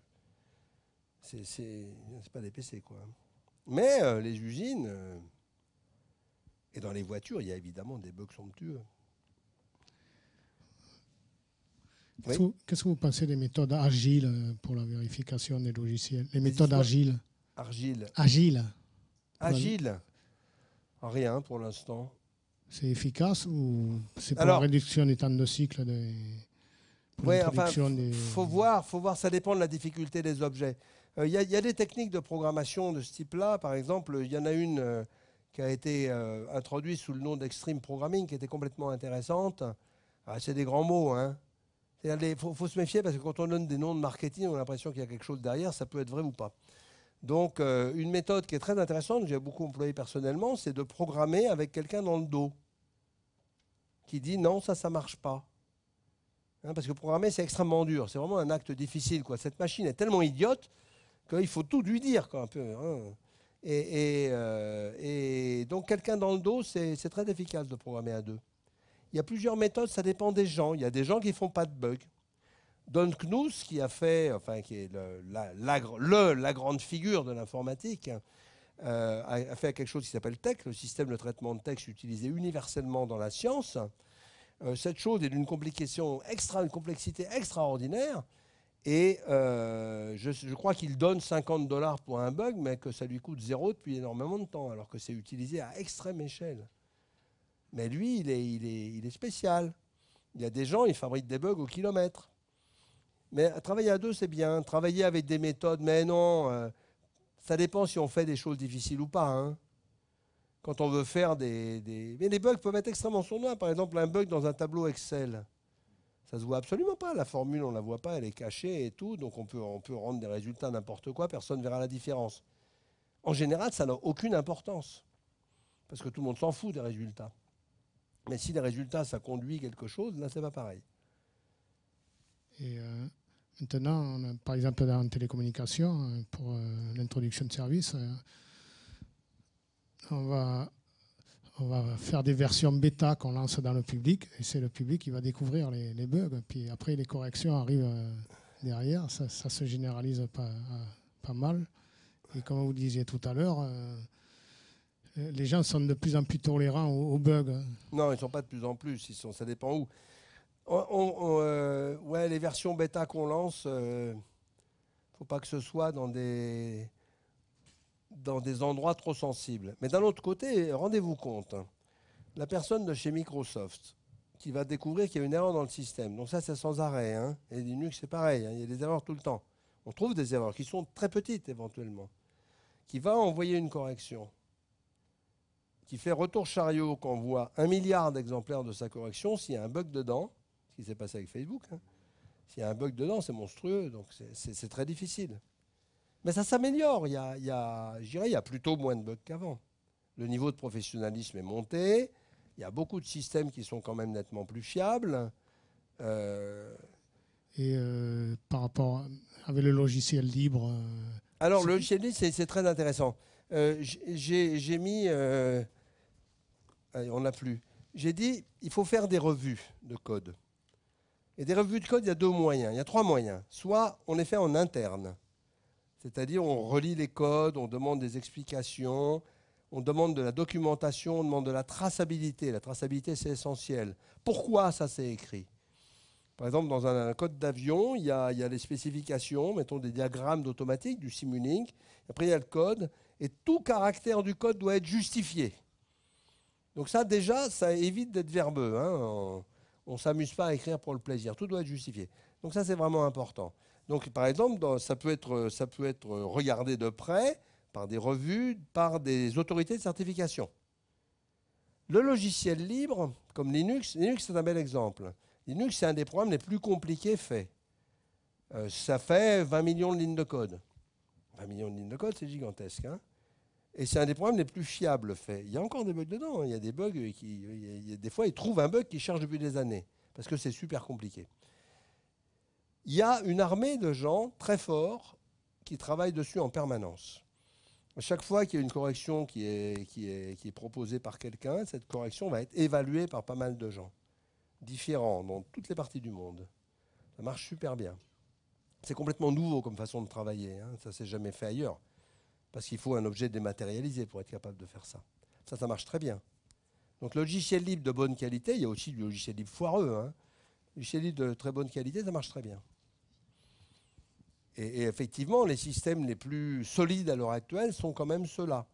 c'est pas des PC, quoi. Mais euh, les usines. Euh, et dans les voitures, il y a évidemment des bugs somptueux. Qu'est-ce que vous pensez des méthodes agiles euh, pour la vérification des logiciels Les méthodes agiles Argile. Agile. Agile. Agile. Rien pour l'instant. C'est efficace ou c'est pour la réduction des temps de cycle des, Oui, enfin, faut voir, faut voir, ça dépend de la difficulté des objets. Euh, il y, a des techniques de programmation de ce type-là. Par exemple, il y en a une euh, qui a été euh, introduite sous le nom d'extreme programming, qui était complètement intéressante. Ah, c'est des grands mots, hein. Il faut, se méfier parce que quand on donne des noms de marketing, on a l'impression qu'il y a quelque chose derrière. Ça peut être vrai ou pas. Donc, euh, une méthode qui est très intéressante, que j'ai beaucoup employée personnellement, c'est de programmer avec quelqu'un dans le dos qui dit non, ça, ça marche pas. Hein, parce que programmer, c'est extrêmement dur. C'est vraiment un acte difficile. Quoi. Cette machine est tellement idiote qu'il faut tout lui dire. Quoi, peu, hein. et, euh, et, donc, quelqu'un dans le dos, c'est très efficace de programmer à deux. Il y a plusieurs méthodes, ça dépend des gens. Il y a des gens qui ne font pas de bugs. Don Knuth, qui a fait, enfin, qui est la, le, la, grande figure de l'informatique, hein, euh, a, fait quelque chose qui s'appelle TEC, le système de traitement de texte utilisé universellement dans la science. Euh, cette chose est d'une complication extra, une complexité extraordinaire. Et euh, je, crois qu'il donne 50 dollars pour un bug, mais que ça lui coûte zéro depuis énormément de temps, alors que c'est utilisé à extrême échelle. Mais lui, il est, il est, il est spécial. Il y a des gens, ils fabriquent des bugs au kilomètre. Mais travailler à deux, c'est bien. Travailler avec des méthodes, mais non, euh, ça dépend si on fait des choses difficiles ou pas. Hein. Quand on veut faire des, Mais les bugs peuvent être extrêmement sournois. Par exemple, un bug dans un tableau Excel, ça ne se voit absolument pas. La formule, on ne la voit pas, elle est cachée et tout. Donc on peut, on peut rendre des résultats n'importe quoi, personne ne verra la différence. En général, ça n'a aucune importance. Parce que tout le monde s'en fout des résultats. Mais si les résultats, ça conduit quelque chose, là, c'est pas pareil. Et euh, Maintenant, par exemple, dans télécommunication, euh, pour euh, l'introduction de services, euh, on va, on va faire des versions bêta qu'on lance dans le public, et c'est le public qui va découvrir les, bugs. Puis après, les corrections arrivent derrière, ça, se généralise pas, pas, mal. Et comme vous disiez tout à l'heure, les gens sont de plus en plus tolérants aux, bugs. Hein. Non, ils ne sont pas de plus en plus, ça dépend où. Oh, oh, oh, euh, ouais, les versions bêta qu'on lance, ne euh, faut pas que ce soit dans des, dans des endroits trop sensibles. Mais d'un autre côté, rendez-vous compte, hein, la personne de chez Microsoft qui va découvrir qu'il y a une erreur dans le système. Donc ça, c'est sans arrêt. Hein. Et Linux, c'est pareil. Hein. Il y a des erreurs tout le temps. On trouve des erreurs qui sont très petites éventuellement. Qui va envoyer une correction qui fait retour chariot qu'on voit un milliard d'exemplaires de sa correction, s'il y a un bug dedans, ce qui s'est passé avec Facebook. Hein. S'il y a un bug dedans, c'est monstrueux, donc c'est très difficile. Mais ça s'améliore. Il y a, il plutôt moins de bugs qu'avant. Le niveau de professionnalisme est monté. Il y a beaucoup de systèmes qui sont quand même nettement plus fiables. Euh Et euh, par rapport avec le logiciel libre. Euh, Alors le logiciel libre, c'est très intéressant. J'ai mis, on n'a plus. J'ai dit, il faut faire des revues de code. Et des revues de code, il y a deux moyens, il y a trois moyens. Soit on les fait en interne, c'est-à-dire on relit les codes, on demande des explications, on demande de la documentation, on demande de la traçabilité. La traçabilité, c'est essentiel. Pourquoi ça s'est écrit Par exemple, dans un, code d'avion, il, y, a, les spécifications, mettons des diagrammes d'automatique, du simulink. Après, il y a le code. Et tout caractère du code doit être justifié. Donc ça, déjà, ça évite d'être verbeux. Hein, on ne s'amuse pas à écrire pour le plaisir. Tout doit être justifié. Donc ça, c'est vraiment important. Donc, par exemple, ça, peut être, euh, ça peut être euh, regardé de près par des revues, par des autorités de certification. Le logiciel libre, comme Linux, Linux, c'est un bel exemple. Linux, c'est un des programmes les plus compliqués faits. Euh, ça fait 20 millions de lignes de code. 20 millions de lignes de code, c'est gigantesque. Hein. Et c'est un des programmes les plus fiables faits. Il y a encore des bugs dedans. Hein. Il y a des bugs qui. des fois, ils trouvent un bug qui charge depuis des années. Parce que c'est super compliqué. Il y a une armée de gens très forts qui travaillent dessus en permanence. chaque fois qu'il y a une correction qui est, qui est, qui est proposée par quelqu'un, cette correction va être évaluée par pas mal de gens, différents, dans toutes les parties du monde. Ça marche super bien. C'est complètement nouveau comme façon de travailler. Hein. Ça s'est jamais fait ailleurs. Parce qu'il faut un objet dématérialisé pour être capable de faire ça. Ça, ça marche très bien. Donc, logiciel libre de bonne qualité, il y a aussi du logiciel libre foireux. Hein. logiciel libre de très bonne qualité, ça marche très bien. Et, effectivement, les systèmes les plus solides à l'heure actuelle sont quand même ceux-là.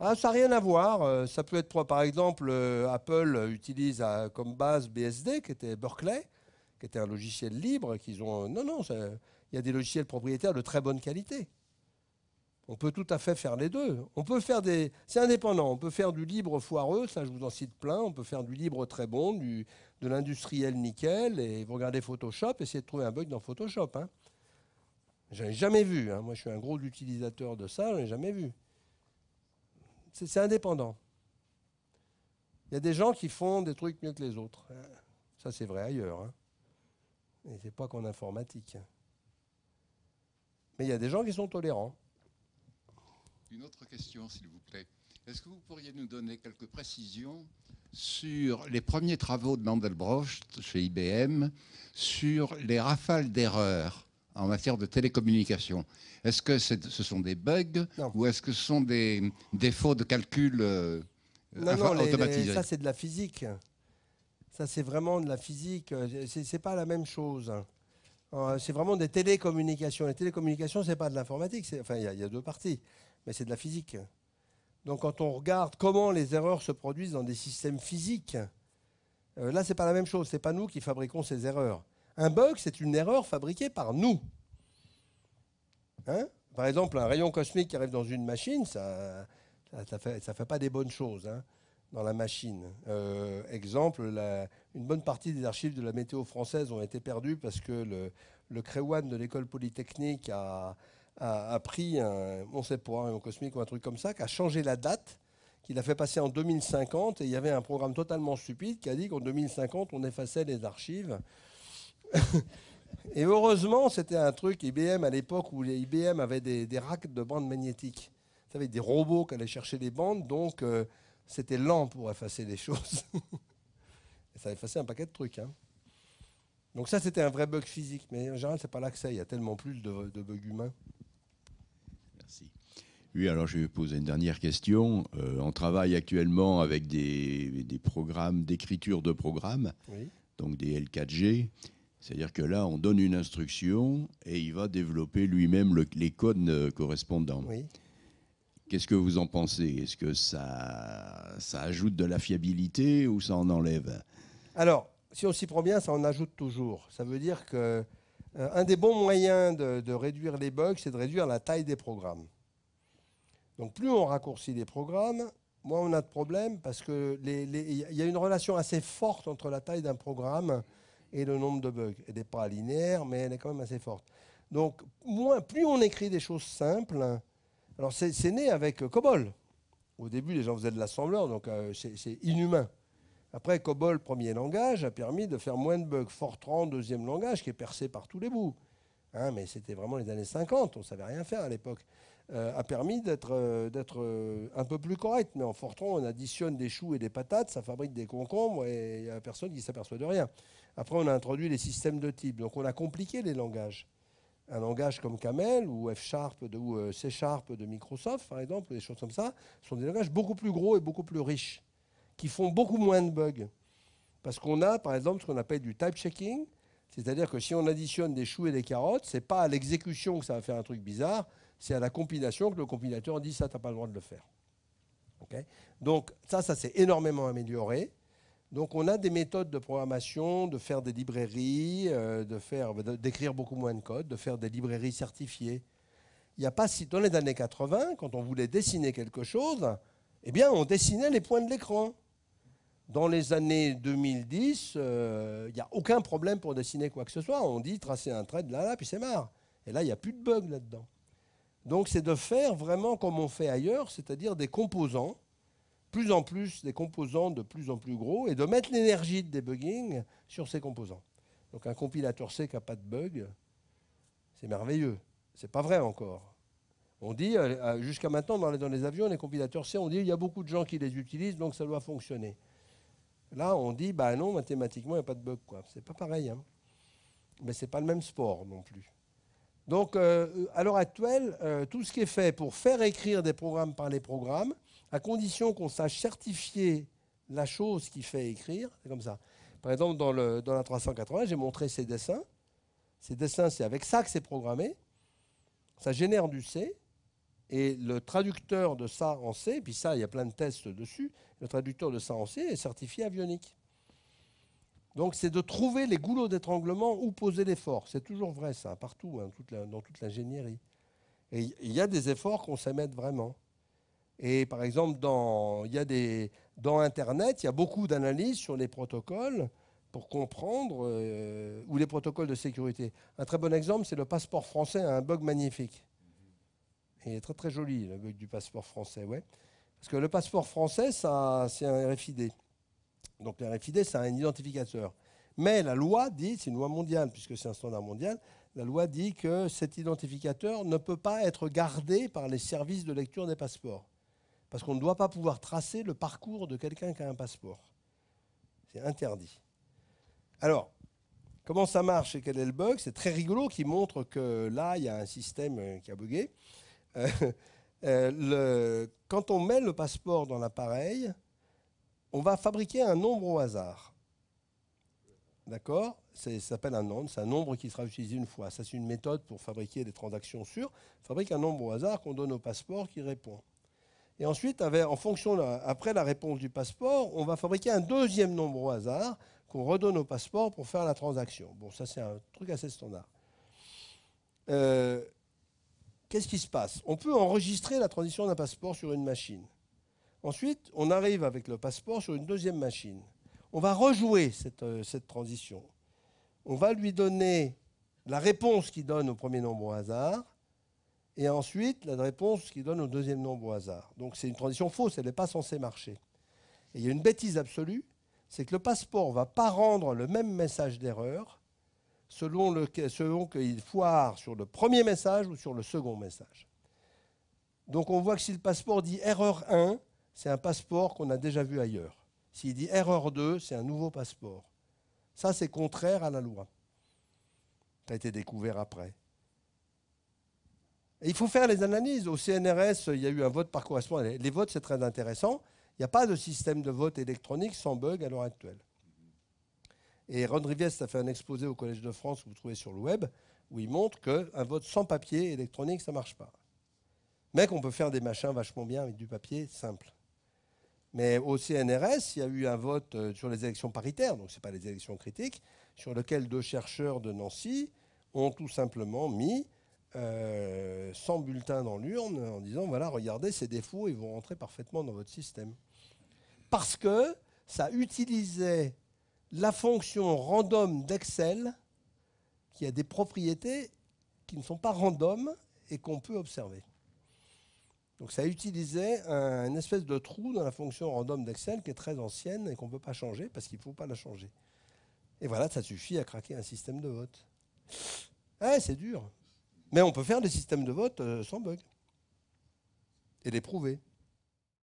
Ah, ça n'a rien à voir. Euh, ça peut être, par exemple, euh, Apple utilise euh, comme base BSD, qui était Berkeley, qui était un logiciel libre, qu'ils ont... Non, non, il y a des logiciels propriétaires de très bonne qualité. On peut tout à fait faire les deux. On peut faire des. C'est indépendant. On peut faire du libre foireux, ça je vous en cite plein. On peut faire du libre très bon, de l'industriel nickel. Et vous regardez Photoshop, essayez de trouver un bug dans Photoshop. Hein. n'en ai jamais vu. Hein. Moi je suis un gros utilisateur de ça, n'en ai jamais vu. C'est indépendant. Il y a des gens qui font des trucs mieux que les autres. Hein. Ça c'est vrai ailleurs. Hein. Et c'est pas qu'en informatique. Hein. Mais il y a des gens qui sont tolérants. Une autre question, s'il vous plaît. Est-ce que vous pourriez nous donner quelques précisions sur les premiers travaux de Mandelbrot chez IBM sur les rafales d'erreurs en matière de télécommunication Est-ce que ce sont des bugs ou est-ce que ce sont des défauts de calcul euh, non, Ça, c'est de la physique. Ça, c'est vraiment de la physique. C'est pas la même chose. Euh, c'est vraiment des télécommunications. Les télécommunications, ce n'est pas de l'informatique. Enfin, il y, a deux parties, mais c'est de la physique. Donc, quand on regarde comment les erreurs se produisent dans des systèmes physiques, euh, là, ce n'est pas la même chose. Ce n'est pas nous qui fabriquons ces erreurs. Un bug, c'est une erreur fabriquée par nous. Hein par exemple, un rayon cosmique qui arrive dans une machine, ça ne fait, fait, pas des bonnes choses. Hein dans la machine. Euh, exemple, une bonne partie des archives de la météo française ont été perdues parce que le, le de l'école polytechnique a, a, pris un, on sait pas, un cosmique ou un truc comme ça, qui a changé la date, qu'il a fait passer en 2050, et il y avait un programme totalement stupide qui a dit qu'en 2050, on effaçait les archives. et heureusement, c'était un truc IBM à l'époque où les IBM avaient des, racks de bandes magnétiques. Vous savez, des robots qui allaient chercher les bandes, donc... Euh, c'était lent pour effacer des choses. ça a effacé un paquet de trucs. Hein. Donc ça, c'était un vrai bug physique. Mais en général, c'est pas là que ça. Il y a tellement plus de, bugs humains. Merci. Oui, alors je vais poser une dernière question. Euh, on travaille actuellement avec des, programmes d'écriture de programmes, donc des L4G. C'est-à-dire que là, on donne une instruction et il va développer lui-même les codes euh, correspondants. Oui. Qu'est-ce que vous en pensez Est-ce que ça, ça ajoute de la fiabilité ou ça en enlève Alors, si on s'y prend bien, ça en ajoute toujours. Ça veut dire que euh, un des bons moyens de, de réduire les bugs, c'est de réduire la taille des programmes. Donc plus on raccourcit les programmes, moins on a de problèmes parce que il y a une relation assez forte entre la taille d'un programme et le nombre de bugs. Elle n'est pas linéaire, mais elle est quand même assez forte. Donc moins, plus on écrit des choses simples, alors c'est né avec euh, Cobol. Au début, les gens faisaient de l'assembleur, donc euh, c'est inhumain. Après, Cobol, premier langage, a permis de faire moins de bugs. Fortran, deuxième langage, qui est percé par tous les bouts. Hein, mais c'était vraiment les années 50, on ne savait rien faire à l'époque. Euh, a permis d'être un peu plus correct. Mais en Fortran, on additionne des choux et des patates, ça fabrique des concombres et il n'y a personne qui s'aperçoit de rien. Après, on a introduit les systèmes de type. Donc on a compliqué les langages un langage comme Camel ou f ou euh, c de Microsoft, par exemple, des choses comme ça, sont des langages beaucoup plus gros et beaucoup plus riches, qui font beaucoup moins de bugs. Parce qu'on a, par exemple, ce qu'on appelle du type checking, c'est-à-dire que si on additionne des choux et des carottes, c'est pas à l'exécution que ça va faire un truc bizarre, c'est à la compilation que le compilateur dit ça, t'as pas le droit de le faire. Donc ça, ça s'est énormément amélioré. Donc on a des méthodes de programmation, de faire des librairies, euh, de faire, d'écrire beaucoup moins de code, de faire des librairies certifiées. Il n'y a pas si dans les années 80, quand on voulait dessiner quelque chose, eh bien on dessinait les points de l'écran. Dans les années 2010, euh, il n'y a aucun problème pour dessiner quoi que ce soit. On dit tracer un trait là, là, puis c'est marre. Et là, il n'y a plus de bug là-dedans. Donc c'est de faire vraiment comme on fait ailleurs, c'est-à-dire des composants plus en plus des composants de plus en plus gros et de mettre l'énergie de debugging sur ces composants. Donc un compilateur C qui n'a pas de bug, c'est merveilleux. C'est pas vrai encore. On dit, euh, euh, jusqu'à maintenant, dans les, avions, les compilateurs C, on dit il y a beaucoup de gens qui les utilisent, donc ça doit fonctionner. Là, on dit, bah non, mathématiquement, il n'y a pas de bug. C'est pas pareil. Hein. Mais c'est pas le même sport non plus. Donc, euh, à l'heure actuelle, tout ce qui est fait pour faire écrire des programmes par les programmes, à condition qu'on sache certifier la chose qui fait écrire. C'est comme ça. Par exemple, dans, le, dans la 380, j'ai montré ces dessins. Ces dessins, c'est avec ça que c'est programmé. Ça génère du C. Et le traducteur de ça en C, puis ça, il y a plein de tests dessus, le traducteur de ça en C est certifié avionique. Donc c'est de trouver les goulots d'étranglement où poser l'effort. C'est toujours vrai ça, partout, hein, dans toute l'ingénierie. Et il y a des efforts qu'on sait mettre vraiment. Et par exemple, dans, Internet, il y a beaucoup d'analyses sur les protocoles pour comprendre, euh, ou les protocoles de sécurité. Un très bon exemple, c'est le passeport français un bug magnifique. Et très très joli, le bug du passeport français, ouais. Parce que le passeport français, c'est un RFID. Donc le RFID, c'est un identificateur. Mais la loi dit, c'est une loi mondiale, puisque c'est un standard mondial, la loi dit que cet identificateur ne peut pas être gardé par les services de lecture des passeports. Parce qu'on ne doit pas pouvoir tracer le parcours de quelqu'un qui a un passeport. C'est interdit. Alors, comment ça marche et quel est le bug C'est très rigolo qui montre que là, il y a un système euh, qui a bugué. Euh, euh, quand on met le passeport dans l'appareil, on va fabriquer un nombre au hasard. D'accord Ça s'appelle un nombre, c'est un nombre qui sera utilisé une fois. Ça, c'est une méthode pour fabriquer des transactions sûres. fabrique un nombre au hasard qu'on donne au passeport qui répond. Et ensuite, en fonction, après la réponse du passeport, on va fabriquer un deuxième nombre au hasard qu'on redonne au passeport pour faire la transaction. Bon, ça c'est un truc assez standard. Euh, qu'est-ce qui se passe On peut enregistrer la transition d'un passeport sur une machine. Ensuite, on arrive avec le passeport sur une deuxième machine. On va rejouer cette, euh, cette transition. On va lui donner la réponse qu'il donne au premier nombre au hasard et ensuite la réponse qui donne au deuxième nombre au hasard. Donc c'est une transition fausse, elle n'est pas censée marcher. Et il y a une bêtise absolue, c'est que le passeport ne va pas rendre le même message d'erreur selon, selon qu'il foire sur le premier message ou sur le second message. Donc on voit que si le passeport dit erreur 1, c'est un passeport qu'on a déjà vu ailleurs. S'il dit erreur 2, c'est un nouveau passeport. Ça, c'est contraire à la loi. Ça a été découvert après il faut faire les analyses. Au CNRS, il y a eu un vote par correspondance. Les votes, c'est très intéressant. Il n'y a pas de système de vote électronique sans bug à l'heure actuelle. Et Ron Rivière a fait un exposé au Collège de France que vous trouvez sur le web, où il montre qu'un vote sans papier électronique, ça ne marche pas. Mais qu'on peut faire des machins vachement bien avec du papier simple. Mais au CNRS, il y a eu un vote euh, sur les élections paritaires, donc ce n'est pas les élections critiques, sur lequel deux chercheurs de Nancy ont tout simplement mis euh, sans bulletin dans l'urne en disant voilà, regardez ces défauts, ils vont rentrer parfaitement dans votre système. Parce que ça utilisait la fonction random d'Excel qui a des propriétés qui ne sont pas random et qu'on peut observer. Donc ça utilisait un, une espèce de trou dans la fonction random d'Excel qui est très ancienne et qu'on ne peut pas changer parce qu'il ne faut pas la changer. Et voilà, ça suffit à craquer un système de vote. Eh, c'est dur. Mais on peut faire des systèmes de vote euh, sans bug et les prouver.